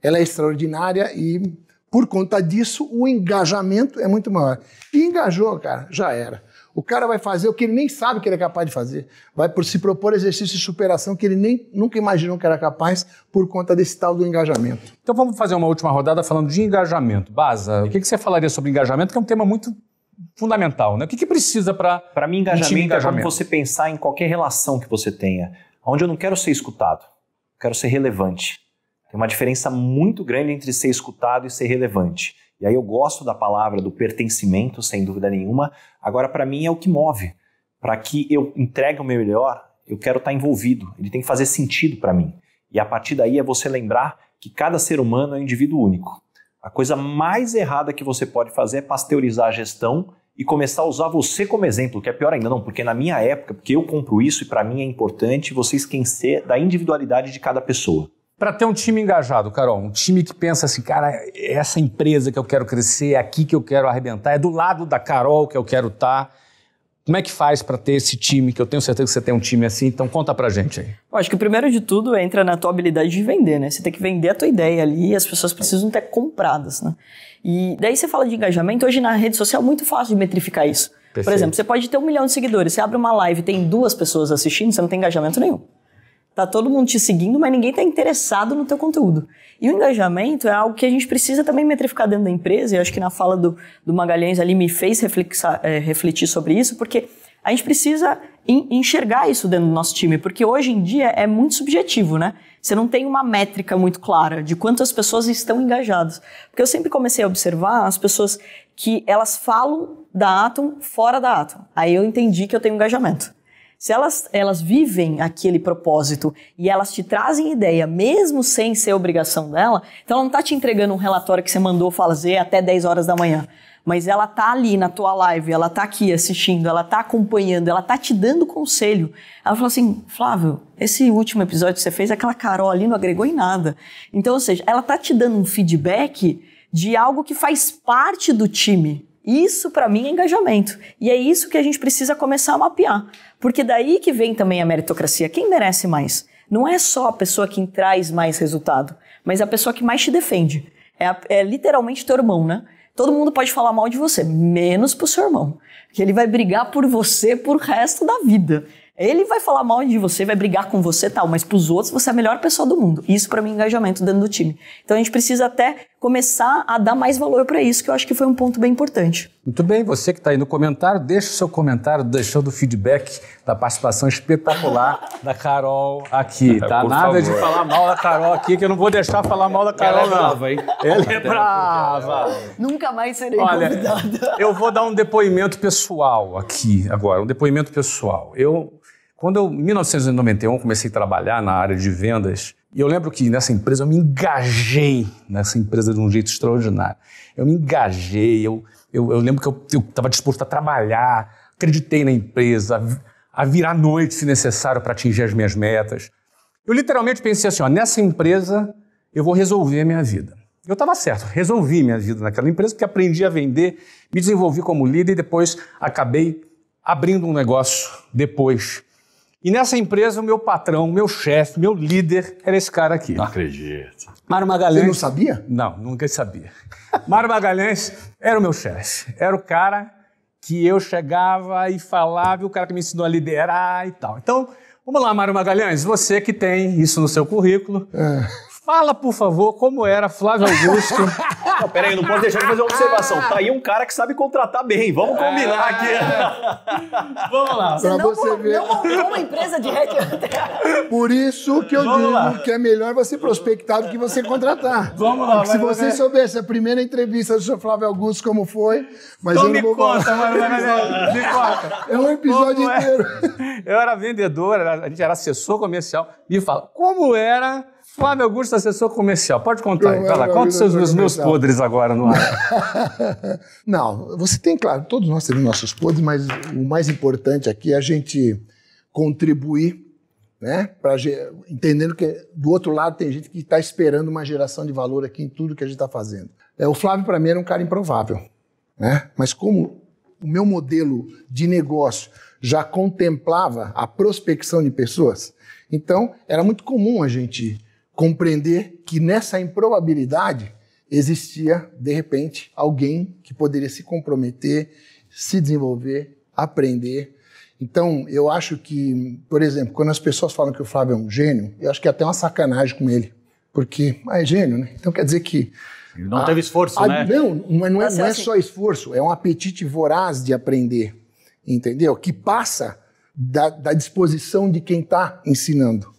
ela é extraordinária e por conta disso, o engajamento é muito maior. E engajou, cara, já era. O cara vai fazer o que ele nem sabe que ele é capaz de fazer. Vai por se propor exercício de superação que ele nem nunca imaginou que era capaz por conta desse tal do engajamento. Então vamos fazer uma última rodada falando de engajamento. Baza, o que, que você falaria sobre engajamento, que é um tema muito fundamental, né? O que, que precisa para para mim engajamento, um engajamento é como você pensar em qualquer relação que você tenha, onde eu não quero ser escutado, quero ser relevante. Tem uma diferença muito grande entre ser escutado e ser relevante. E aí eu gosto da palavra do pertencimento, sem dúvida nenhuma. Agora, para mim, é o que move. Para que eu entregue o meu melhor, eu quero estar tá envolvido. Ele tem que fazer sentido para mim. E a partir daí é você lembrar que cada ser humano é um indivíduo único. A coisa mais errada que você pode fazer é pasteurizar a gestão e começar a usar você como exemplo, que é pior ainda, não, porque na minha época, porque eu compro isso e para mim é importante você esquecer da individualidade de cada pessoa. Para ter um time engajado, Carol, um time que pensa assim, cara, é essa empresa que eu quero crescer, é aqui que eu quero arrebentar, é do lado da Carol que eu quero estar. Tá. Como é que faz para ter esse time? Que eu tenho certeza que você tem um time assim, então conta pra gente aí. Eu acho que o primeiro de tudo entra na tua habilidade de vender, né? Você tem que vender a tua ideia ali e as pessoas precisam ter compradas, né? E daí você fala de engajamento, hoje na rede social é muito fácil de metrificar isso. Perfeito. Por exemplo, você pode ter um milhão de seguidores, você abre uma live e tem duas pessoas assistindo, você não tem engajamento nenhum. Tá todo mundo te seguindo, mas ninguém está interessado no teu conteúdo. E o engajamento é algo que a gente precisa também metrificar dentro da empresa. E acho que na fala do, do Magalhães ali me fez reflexar, é, refletir sobre isso, porque a gente precisa enxergar isso dentro do nosso time, porque hoje em dia é muito subjetivo, né? Você não tem uma métrica muito clara de quantas pessoas estão engajadas. Porque eu sempre comecei a observar as pessoas que elas falam da Atom fora da Atom. Aí eu entendi que eu tenho engajamento. Se elas, elas vivem aquele propósito e elas te trazem ideia, mesmo sem ser obrigação dela, então ela não está te entregando um relatório que você mandou fazer até 10 horas da manhã. Mas ela está ali na tua live, ela está aqui assistindo, ela está acompanhando, ela está te dando conselho. Ela falou assim: Flávio, esse último episódio que você fez, aquela Carol ali não agregou em nada. Então, ou seja, ela está te dando um feedback de algo que faz parte do time. Isso para mim é engajamento. E é isso que a gente precisa começar a mapear, porque daí que vem também a meritocracia. Quem merece mais? Não é só a pessoa que traz mais resultado, mas a pessoa que mais te defende. É, a, é literalmente teu irmão, né? Todo mundo pode falar mal de você, menos pro seu irmão, que ele vai brigar por você pro resto da vida. Ele vai falar mal de você, vai brigar com você tal, mas pros outros você é a melhor pessoa do mundo. Isso para mim é engajamento dentro do time. Então a gente precisa até começar a dar mais valor para isso, que eu acho que foi um ponto bem importante. Muito bem, você que está aí no comentário, deixa o seu comentário, deixando o feedback da participação espetacular da Carol aqui, tá? Por Nada favor. de falar mal da Carol aqui, que eu não vou deixar falar mal da Carol, Ela é brava, hein? Ela é, é brava. Nunca mais serei Olha, convidada. eu vou dar um depoimento pessoal aqui agora, um depoimento pessoal. Eu quando eu, em 1991, comecei a trabalhar na área de vendas, e eu lembro que nessa empresa eu me engajei nessa empresa de um jeito extraordinário. Eu me engajei, eu, eu, eu lembro que eu estava disposto a trabalhar, acreditei na empresa, a virar noite se necessário para atingir as minhas metas. Eu literalmente pensei assim: ó, nessa empresa eu vou resolver a minha vida. Eu estava certo, resolvi minha vida naquela empresa porque aprendi a vender, me desenvolvi como líder e depois acabei abrindo um negócio depois e nessa empresa, o meu patrão, o meu chefe, meu líder era esse cara aqui. Não acredito. Mário Magalhães. Você não sabia? Não, nunca sabia. Mário Magalhães era o meu chefe. Era o cara que eu chegava e falava, e o cara que me ensinou a liderar e tal. Então, vamos lá, Mário Magalhães, você que tem isso no seu currículo. É. Fala, por favor, como era Flávio Augusto Não, peraí, não posso deixar de fazer uma observação. Tá aí um cara que sabe contratar bem. Vamos é. combinar aqui. Vamos lá. Pra não, você ver. Não montou uma empresa de headhunter. Por isso que eu Vamos digo lá. que é melhor você prospectar do que você contratar. Vamos lá. Porque se você vai, soubesse a primeira entrevista do seu Flávio Augusto como foi, mas então eu não vou conta, falar. Mano, mas, mas, me conta. É um episódio como é? inteiro. Eu era vendedor, a gente era assessor comercial. Me fala, como era Flávio Augusto, assessor comercial. Pode contar. aí. Vai lá, conta seus meus, meus podres agora no ar. Não, você tem, claro, todos nós temos nossos podres, mas o mais importante aqui é a gente contribuir, né? Pra, entendendo que do outro lado tem gente que está esperando uma geração de valor aqui em tudo que a gente está fazendo. É, o Flávio, para mim, era um cara improvável. Né? Mas como o meu modelo de negócio já contemplava a prospecção de pessoas, então era muito comum a gente compreender que nessa improbabilidade existia, de repente, alguém que poderia se comprometer, se desenvolver, aprender. Então, eu acho que, por exemplo, quando as pessoas falam que o Flávio é um gênio, eu acho que é até uma sacanagem com ele. Porque, ah, é gênio, né? Então quer dizer que. Ele não a, teve esforço, a, né? Não, não, é, não é, não é assim. só esforço, é um apetite voraz de aprender, entendeu? Que passa da, da disposição de quem está ensinando.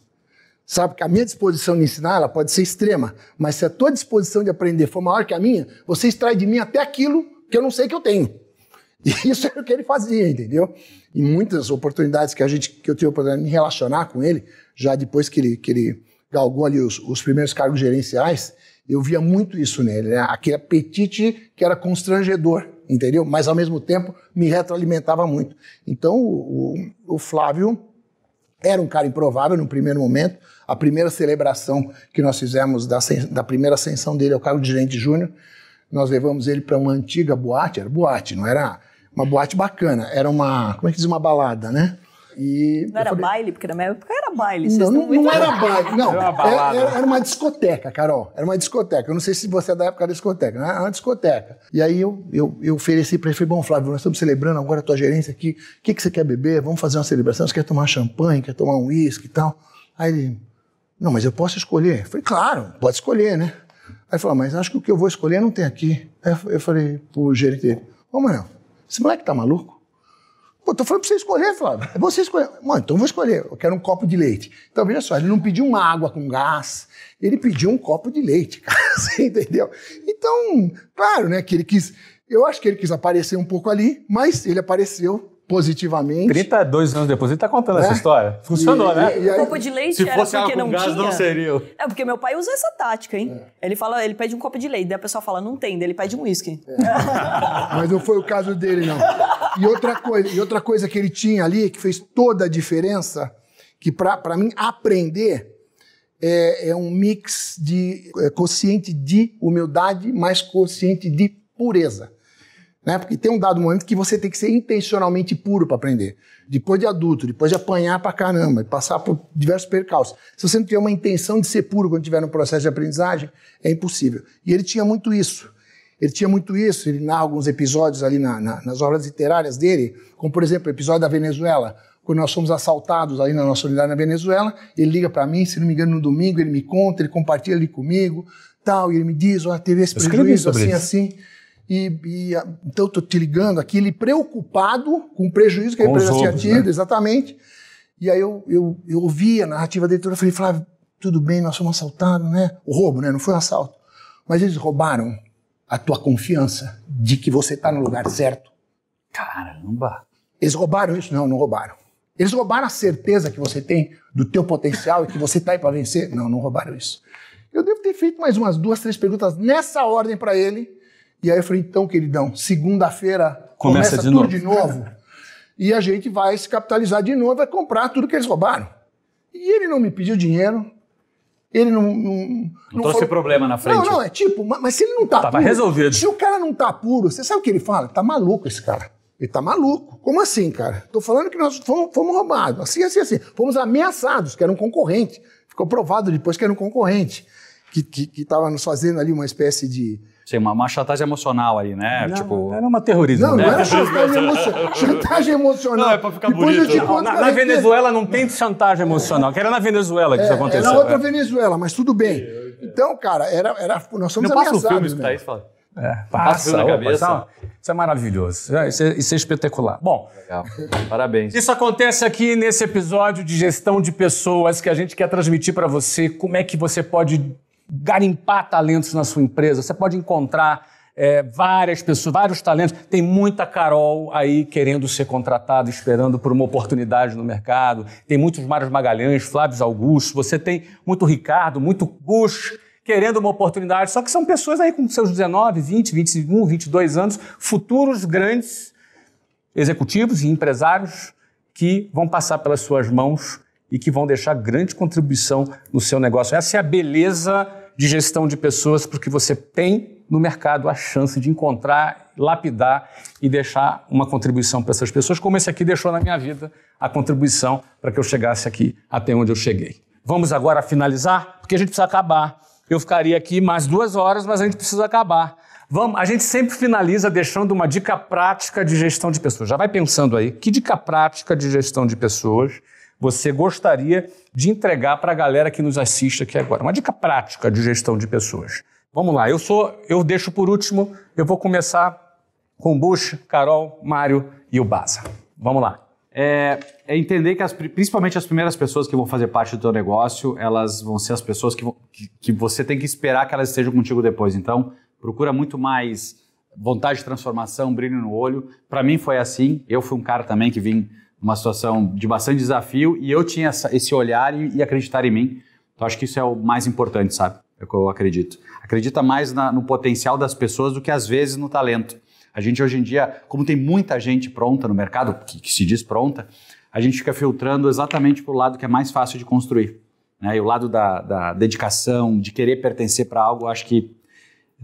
Sabe que a minha disposição de ensinar ela pode ser extrema, mas se a tua disposição de aprender for maior que a minha, você extrai de mim até aquilo que eu não sei que eu tenho. E isso era é o que ele fazia, entendeu? E muitas oportunidades que a gente que eu tive a oportunidade de me relacionar com ele, já depois que ele, que ele galgou ali os, os primeiros cargos gerenciais, eu via muito isso nele, né? aquele apetite que era constrangedor, entendeu? Mas ao mesmo tempo me retroalimentava muito. Então o, o, o Flávio era um cara improvável no primeiro momento. A primeira celebração que nós fizemos da, da primeira ascensão dele ao cargo de gerente júnior, nós levamos ele para uma antiga boate, era boate, não era uma boate bacana, era uma, como é que diz, uma balada, né? E não era falei, baile? Porque na minha época era baile. Não, não, não era baile. Não, era uma, era, era uma, discoteca, Carol. Era uma discoteca. Eu não sei se você é da época da discoteca. Né? Era uma discoteca. E aí eu, eu, eu ofereci para ele, falei, bom, Flávio, nós estamos celebrando agora a tua gerência aqui. O que, que você quer beber? Vamos fazer uma celebração? Você quer tomar champanhe? Quer tomar um uísque e tal? Aí ele, não, mas eu posso escolher. Eu falei, claro, pode escolher, né? Aí ele falou, mas acho que o que eu vou escolher não tem aqui. Aí eu falei pro gerente dele, ô, Manuel, esse moleque tá maluco? Pô, tô então falando pra você escolher, Flávio. É você escolher. Mano, então eu vou escolher. Eu quero um copo de leite. Então, veja só, ele não pediu uma água com gás, ele pediu um copo de leite, cara. Você entendeu? Então, claro, né, que ele quis. Eu acho que ele quis aparecer um pouco ali, mas ele apareceu positivamente. 32 anos depois, ele está contando né? essa história. Funcionou, e, né? E, e aí, copo de leite se era fosse porque não gás, tinha. não seria. É porque meu pai usa essa tática, hein? É. Ele fala, ele pede um copo de leite, daí a pessoa fala, não tem, daí ele pede um uísque. É. Mas não foi o caso dele, não. E outra, coisa, e outra coisa que ele tinha ali, que fez toda a diferença, que para mim aprender é, é, um mix de é, consciente de humildade mais consciente de pureza. Né? Porque tem um dado momento que você tem que ser intencionalmente puro para aprender. Depois de adulto, depois de apanhar para caramba, de passar por diversos percalços. Se você não tiver uma intenção de ser puro quando estiver no processo de aprendizagem, é impossível. E ele tinha muito isso. Ele tinha muito isso, ele narra alguns episódios ali na, na, nas obras literárias dele, como por exemplo o episódio da Venezuela, quando nós fomos assaltados ali na nossa unidade na Venezuela, ele liga para mim, se não me engano, no domingo, ele me conta, ele compartilha ali comigo, tal, e ele me diz, olha, teve esse prejuízo, assim, isso. assim. E, e ah, então estou te ligando aqui, ele preocupado com o prejuízo que a empresa tinha tido, né? exatamente. E aí eu, eu, eu ouvi a narrativa dele toda, falei, Flávio, tudo bem, nós fomos assaltados, né? O roubo, né? Não foi um assalto. Mas eles roubaram a tua confiança de que você está no lugar certo. Caramba! Eles roubaram isso? Não, não roubaram. Eles roubaram a certeza que você tem do teu potencial e que você está aí para vencer? Não, não roubaram isso. Eu devo ter feito mais umas duas, três perguntas nessa ordem para ele. E aí eu falei, então, queridão, segunda-feira começa, começa de tudo novo. de novo. E a gente vai se capitalizar de novo, vai comprar tudo que eles roubaram. E ele não me pediu dinheiro, ele não. Não, não, não trouxe falou... problema na frente. Não, não, é tipo, mas se ele não tá Tava puro. resolvido. Se o cara não tá puro, você sabe o que ele fala? Tá maluco esse cara. Ele tá maluco. Como assim, cara? Tô falando que nós fomos, fomos roubados. Assim, assim, assim. Fomos ameaçados, que era um concorrente. Ficou provado depois que era um concorrente. Que, que, que tava nos fazendo ali uma espécie de, sei, uma, uma chantagem emocional aí, né? Não, tipo... era uma terrorismo. Não, né? não era chantagem, emocional. chantagem emocional. Não, é pra ficar Depois bonito. Eu né? na, na é é. Venezuela não tem chantagem emocional, que era na Venezuela que é, isso aconteceu. Era na outra é. Venezuela, mas tudo bem. Então, cara, era, era, nós somos não passa ameaçados. Não passa o filme, né? fala. É, passa, passa opa, é isso é maravilhoso. Isso é, isso é espetacular. Bom, Legal. parabéns. Isso acontece aqui nesse episódio de gestão de pessoas que a gente quer transmitir para você como é que você pode garimpar talentos na sua empresa, você pode encontrar é, várias pessoas, vários talentos. Tem muita Carol aí querendo ser contratada, esperando por uma oportunidade no mercado. Tem muitos Mários Magalhães, Flávio Augusto, você tem muito Ricardo, muito Bush querendo uma oportunidade. Só que são pessoas aí com seus 19, 20, 21, 22 anos, futuros grandes executivos e empresários que vão passar pelas suas mãos e que vão deixar grande contribuição no seu negócio. Essa é a beleza de gestão de pessoas, porque você tem no mercado a chance de encontrar, lapidar e deixar uma contribuição para essas pessoas, como esse aqui deixou na minha vida a contribuição para que eu chegasse aqui até onde eu cheguei. Vamos agora finalizar, porque a gente precisa acabar. Eu ficaria aqui mais duas horas, mas a gente precisa acabar. Vamos, a gente sempre finaliza deixando uma dica prática de gestão de pessoas. Já vai pensando aí, que dica prática de gestão de pessoas você gostaria de entregar para a galera que nos assiste aqui agora? Uma dica prática de gestão de pessoas. Vamos lá, eu sou, eu deixo por último, eu vou começar com Bush, Carol, Mário e o Baza. Vamos lá. É, é entender que as, principalmente as primeiras pessoas que vão fazer parte do teu negócio, elas vão ser as pessoas que, vão, que, que você tem que esperar que elas estejam contigo depois. Então, procura muito mais vontade de transformação, brilho no olho. Para mim foi assim. Eu fui um cara também que vim uma situação de bastante desafio e eu tinha essa, esse olhar e, e, acreditar em mim. Então acho que isso é o mais importante, sabe? É o que eu acredito. Acredita mais na, no potencial das pessoas do que às vezes no talento. A gente hoje em dia, como tem muita gente pronta no mercado, que, que se diz pronta, a gente fica filtrando exatamente para o lado que é mais fácil de construir. Né? E o lado da, da dedicação, de querer pertencer para algo, acho que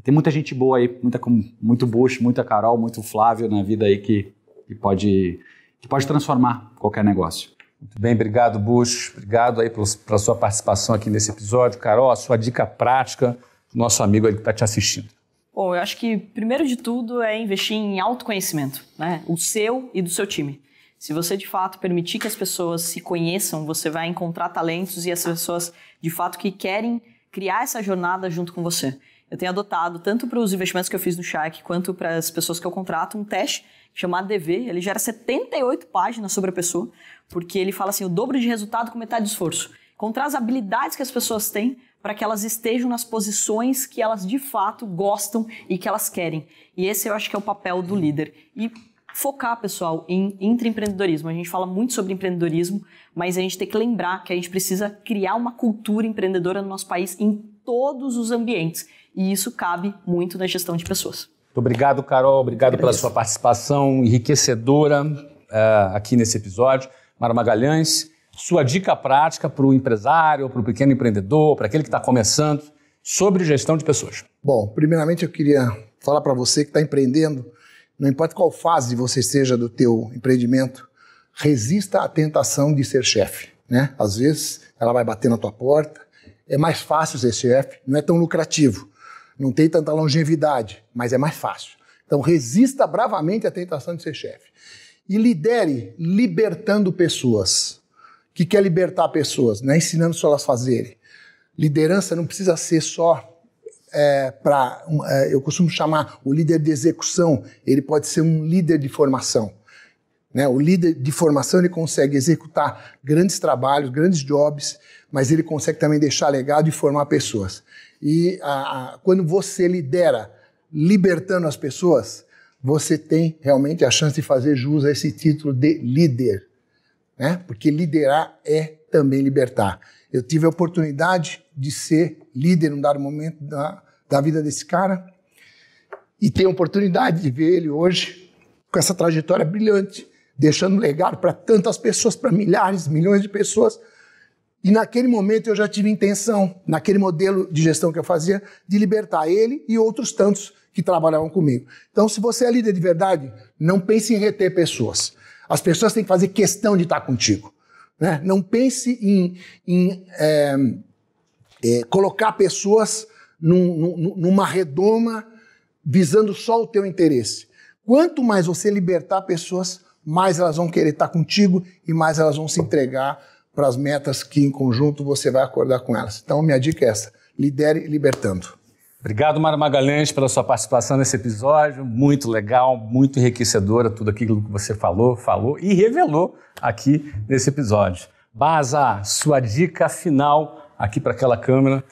tem muita gente boa aí, muita, muito Bush, muita Carol, muito Flávio na vida aí que, que pode que pode transformar qualquer negócio. Muito bem, obrigado, Bush. Obrigado aí pela sua participação aqui nesse episódio. Carol, a sua dica prática do nosso amigo aí que está te assistindo. Bom, eu acho que primeiro de tudo é investir em autoconhecimento, né? O seu e do seu time. Se você de fato permitir que as pessoas se conheçam, você vai encontrar talentos e as pessoas de fato que querem criar essa jornada junto com você. Eu tenho adotado, tanto para os investimentos que eu fiz no Shark, quanto para as pessoas que eu contrato, um teste chamado DV, ele gera 78 páginas sobre a pessoa, porque ele fala assim, o dobro de resultado com metade de esforço. Contra as habilidades que as pessoas têm para que elas estejam nas posições que elas de fato gostam e que elas querem. E esse eu acho que é o papel do líder. E focar, pessoal, em intraempreendedorismo. A gente fala muito sobre empreendedorismo, mas a gente tem que lembrar que a gente precisa criar uma cultura empreendedora no nosso país em todos os ambientes. E isso cabe muito na gestão de pessoas. Muito obrigado, Carol. Obrigado Agradeço. pela sua participação enriquecedora uh, aqui nesse episódio. Mara Magalhães, sua dica prática para o empresário, para o pequeno empreendedor, para aquele que está começando, sobre gestão de pessoas. Bom, primeiramente eu queria falar para você que está empreendendo, não importa qual fase você seja do teu empreendimento, resista à tentação de ser chefe. Né? Às vezes ela vai bater na tua porta, é mais fácil ser chefe, não é tão lucrativo não tem tanta longevidade, mas é mais fácil. Então resista bravamente à tentação de ser chefe. E lidere libertando pessoas. O que quer é libertar pessoas? Não é ensinando só elas fazerem. Liderança não precisa ser só é, para. Um, é, eu costumo chamar o líder de execução, ele pode ser um líder de formação. Né? O líder de formação ele consegue executar grandes trabalhos, grandes jobs, mas ele consegue também deixar legado e formar pessoas. E a, a, quando você lidera libertando as pessoas, você tem realmente a chance de fazer jus a esse título de líder. Né? Porque liderar é também libertar. Eu tive a oportunidade de ser líder num dado momento da, da vida desse cara e tenho a oportunidade de ver ele hoje com essa trajetória brilhante, deixando legado para tantas pessoas, para milhares, milhões de pessoas e naquele momento eu já tive intenção, naquele modelo de gestão que eu fazia, de libertar ele e outros tantos que trabalhavam comigo. Então, se você é líder de verdade, não pense em reter pessoas. As pessoas têm que fazer questão de estar contigo. Né? Não pense em, em é, é, colocar pessoas num, num, numa redoma visando só o teu interesse. Quanto mais você libertar pessoas, mais elas vão querer estar contigo e mais elas vão se entregar para as metas que em conjunto você vai acordar com elas. Então, minha dica é essa: lidere libertando. Obrigado, Mário Magalhães, pela sua participação nesse episódio. Muito legal, muito enriquecedora tudo aquilo que você falou, falou e revelou aqui nesse episódio. Baza, sua dica final aqui para aquela câmera,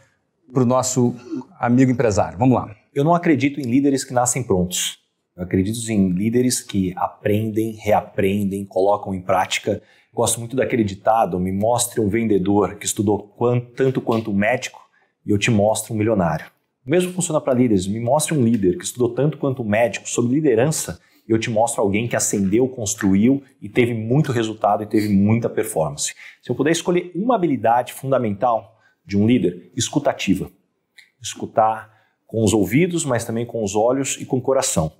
para o nosso amigo empresário. Vamos lá. Eu não acredito em líderes que nascem prontos. Eu acredito em líderes que aprendem, reaprendem, colocam em prática Gosto muito daquele ditado: me mostre um vendedor que estudou quanto, tanto quanto um médico e eu te mostro um milionário. O mesmo funciona para líderes: me mostre um líder que estudou tanto quanto um médico sobre liderança e eu te mostro alguém que ascendeu, construiu e teve muito resultado e teve muita performance. Se eu puder escolher uma habilidade fundamental de um líder, escutativa. Escutar com os ouvidos, mas também com os olhos e com o coração.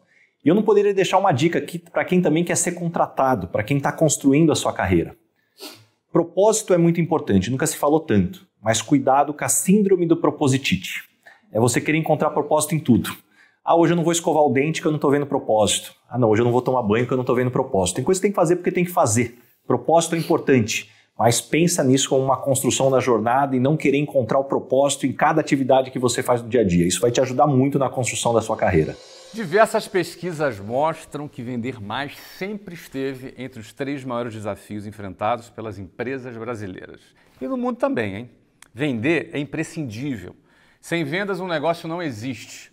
E eu não poderia deixar uma dica aqui para quem também quer ser contratado, para quem está construindo a sua carreira. Propósito é muito importante, nunca se falou tanto, mas cuidado com a síndrome do propositite. É você querer encontrar propósito em tudo. Ah, hoje eu não vou escovar o dente que eu não estou vendo propósito. Ah, não, hoje eu não vou tomar banho que eu não estou vendo propósito. Tem coisa que tem que fazer porque tem que fazer. Propósito é importante, mas pensa nisso como uma construção da jornada e não querer encontrar o propósito em cada atividade que você faz no dia a dia. Isso vai te ajudar muito na construção da sua carreira. Diversas pesquisas mostram que vender mais sempre esteve entre os três maiores desafios enfrentados pelas empresas brasileiras. E no mundo também, hein? Vender é imprescindível. Sem vendas, um negócio não existe.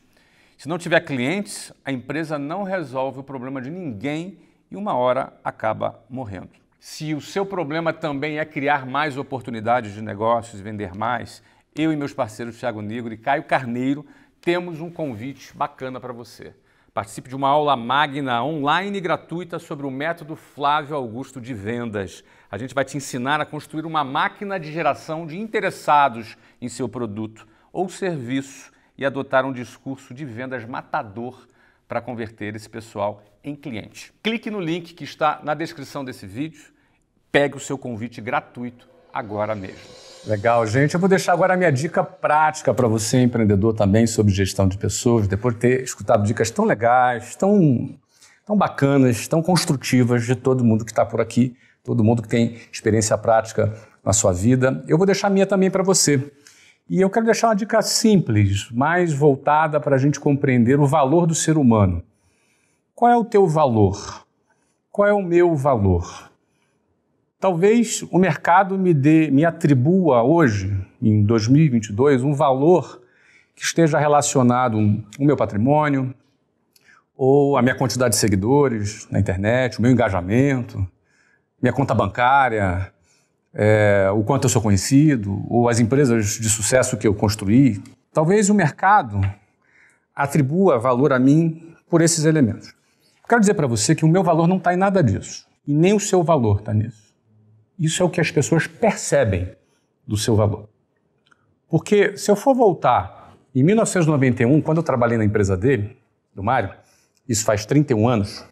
Se não tiver clientes, a empresa não resolve o problema de ninguém e uma hora acaba morrendo. Se o seu problema também é criar mais oportunidades de negócios, vender mais, eu e meus parceiros Thiago Negro e Caio Carneiro temos um convite bacana para você. Participe de uma aula magna online gratuita sobre o método Flávio Augusto de vendas. A gente vai te ensinar a construir uma máquina de geração de interessados em seu produto ou serviço e adotar um discurso de vendas matador para converter esse pessoal em cliente. Clique no link que está na descrição desse vídeo, pegue o seu convite gratuito agora mesmo. Legal, gente. Eu vou deixar agora a minha dica prática para você, empreendedor, também sobre gestão de pessoas, depois de ter escutado dicas tão legais, tão, tão bacanas, tão construtivas de todo mundo que está por aqui, todo mundo que tem experiência prática na sua vida. Eu vou deixar a minha também para você. E eu quero deixar uma dica simples, mais voltada para a gente compreender o valor do ser humano. Qual é o teu valor? Qual é o meu valor? Talvez o mercado me dê, me atribua hoje, em 2022, um valor que esteja relacionado ao meu patrimônio, ou a minha quantidade de seguidores na internet, o meu engajamento, minha conta bancária, é, o quanto eu sou conhecido, ou as empresas de sucesso que eu construí. Talvez o mercado atribua valor a mim por esses elementos. Quero dizer para você que o meu valor não está em nada disso, e nem o seu valor está nisso. Isso é o que as pessoas percebem do seu valor. Porque se eu for voltar em 1991, quando eu trabalhei na empresa dele, do Mário, isso faz 31 anos,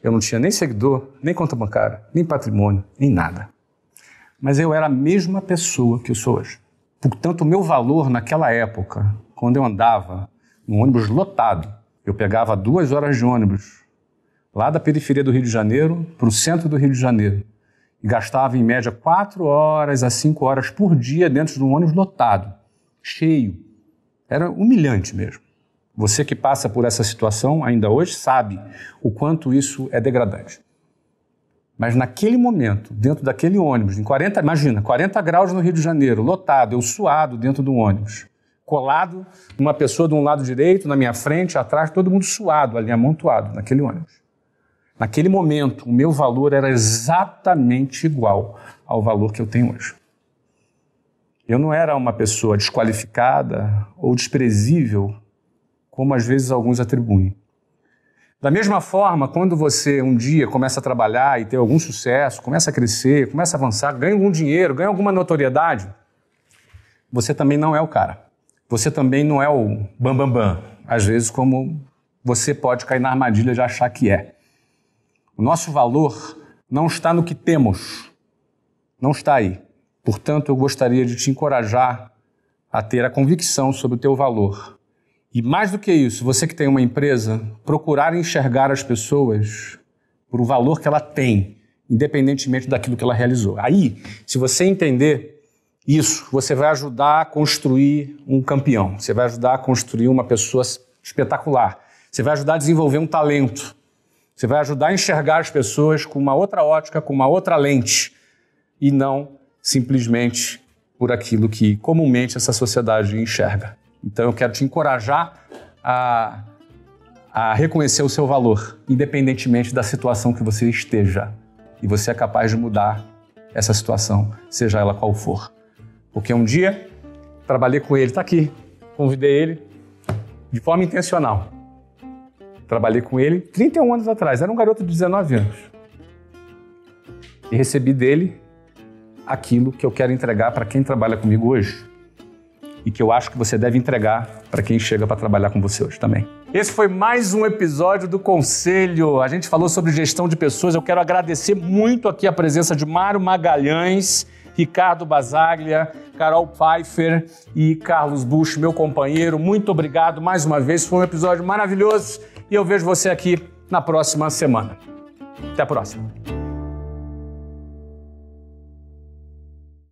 eu não tinha nem seguidor, nem conta bancária, nem patrimônio, nem nada. Mas eu era a mesma pessoa que eu sou hoje. Portanto, o meu valor naquela época, quando eu andava num ônibus lotado, eu pegava duas horas de ônibus lá da periferia do Rio de Janeiro para o centro do Rio de Janeiro e gastava em média 4 horas a 5 horas por dia dentro de um ônibus lotado, cheio. Era humilhante mesmo. Você que passa por essa situação ainda hoje sabe o quanto isso é degradante. Mas naquele momento, dentro daquele ônibus, em 40, imagina, 40 graus no Rio de Janeiro, lotado, eu suado dentro de um ônibus, colado, uma pessoa de um lado direito, na minha frente, atrás, todo mundo suado ali, amontoado naquele ônibus. Naquele momento, o meu valor era exatamente igual ao valor que eu tenho hoje. Eu não era uma pessoa desqualificada ou desprezível, como às vezes alguns atribuem. Da mesma forma, quando você um dia começa a trabalhar e tem algum sucesso, começa a crescer, começa a avançar, ganha algum dinheiro, ganha alguma notoriedade, você também não é o cara. Você também não é o bambambam, bam, bam, às vezes como você pode cair na armadilha de achar que é. O nosso valor não está no que temos, não está aí. Portanto, eu gostaria de te encorajar a ter a convicção sobre o teu valor. E mais do que isso, você que tem uma empresa, procurar enxergar as pessoas por o valor que ela tem, independentemente daquilo que ela realizou. Aí, se você entender isso, você vai ajudar a construir um campeão, você vai ajudar a construir uma pessoa espetacular, você vai ajudar a desenvolver um talento. Você vai ajudar a enxergar as pessoas com uma outra ótica, com uma outra lente, e não simplesmente por aquilo que comumente essa sociedade enxerga. Então eu quero te encorajar a, a reconhecer o seu valor, independentemente da situação que você esteja. E você é capaz de mudar essa situação, seja ela qual for. Porque um dia trabalhei com ele, está aqui, convidei ele de forma intencional Trabalhei com ele 31 anos atrás, era um garoto de 19 anos. E recebi dele aquilo que eu quero entregar para quem trabalha comigo hoje e que eu acho que você deve entregar para quem chega para trabalhar com você hoje também. Esse foi mais um episódio do Conselho. A gente falou sobre gestão de pessoas. Eu quero agradecer muito aqui a presença de Mário Magalhães, Ricardo Basaglia, Carol Pfeiffer e Carlos Bush, meu companheiro. Muito obrigado mais uma vez. Foi um episódio maravilhoso. E eu vejo você aqui na próxima semana. Até a próxima.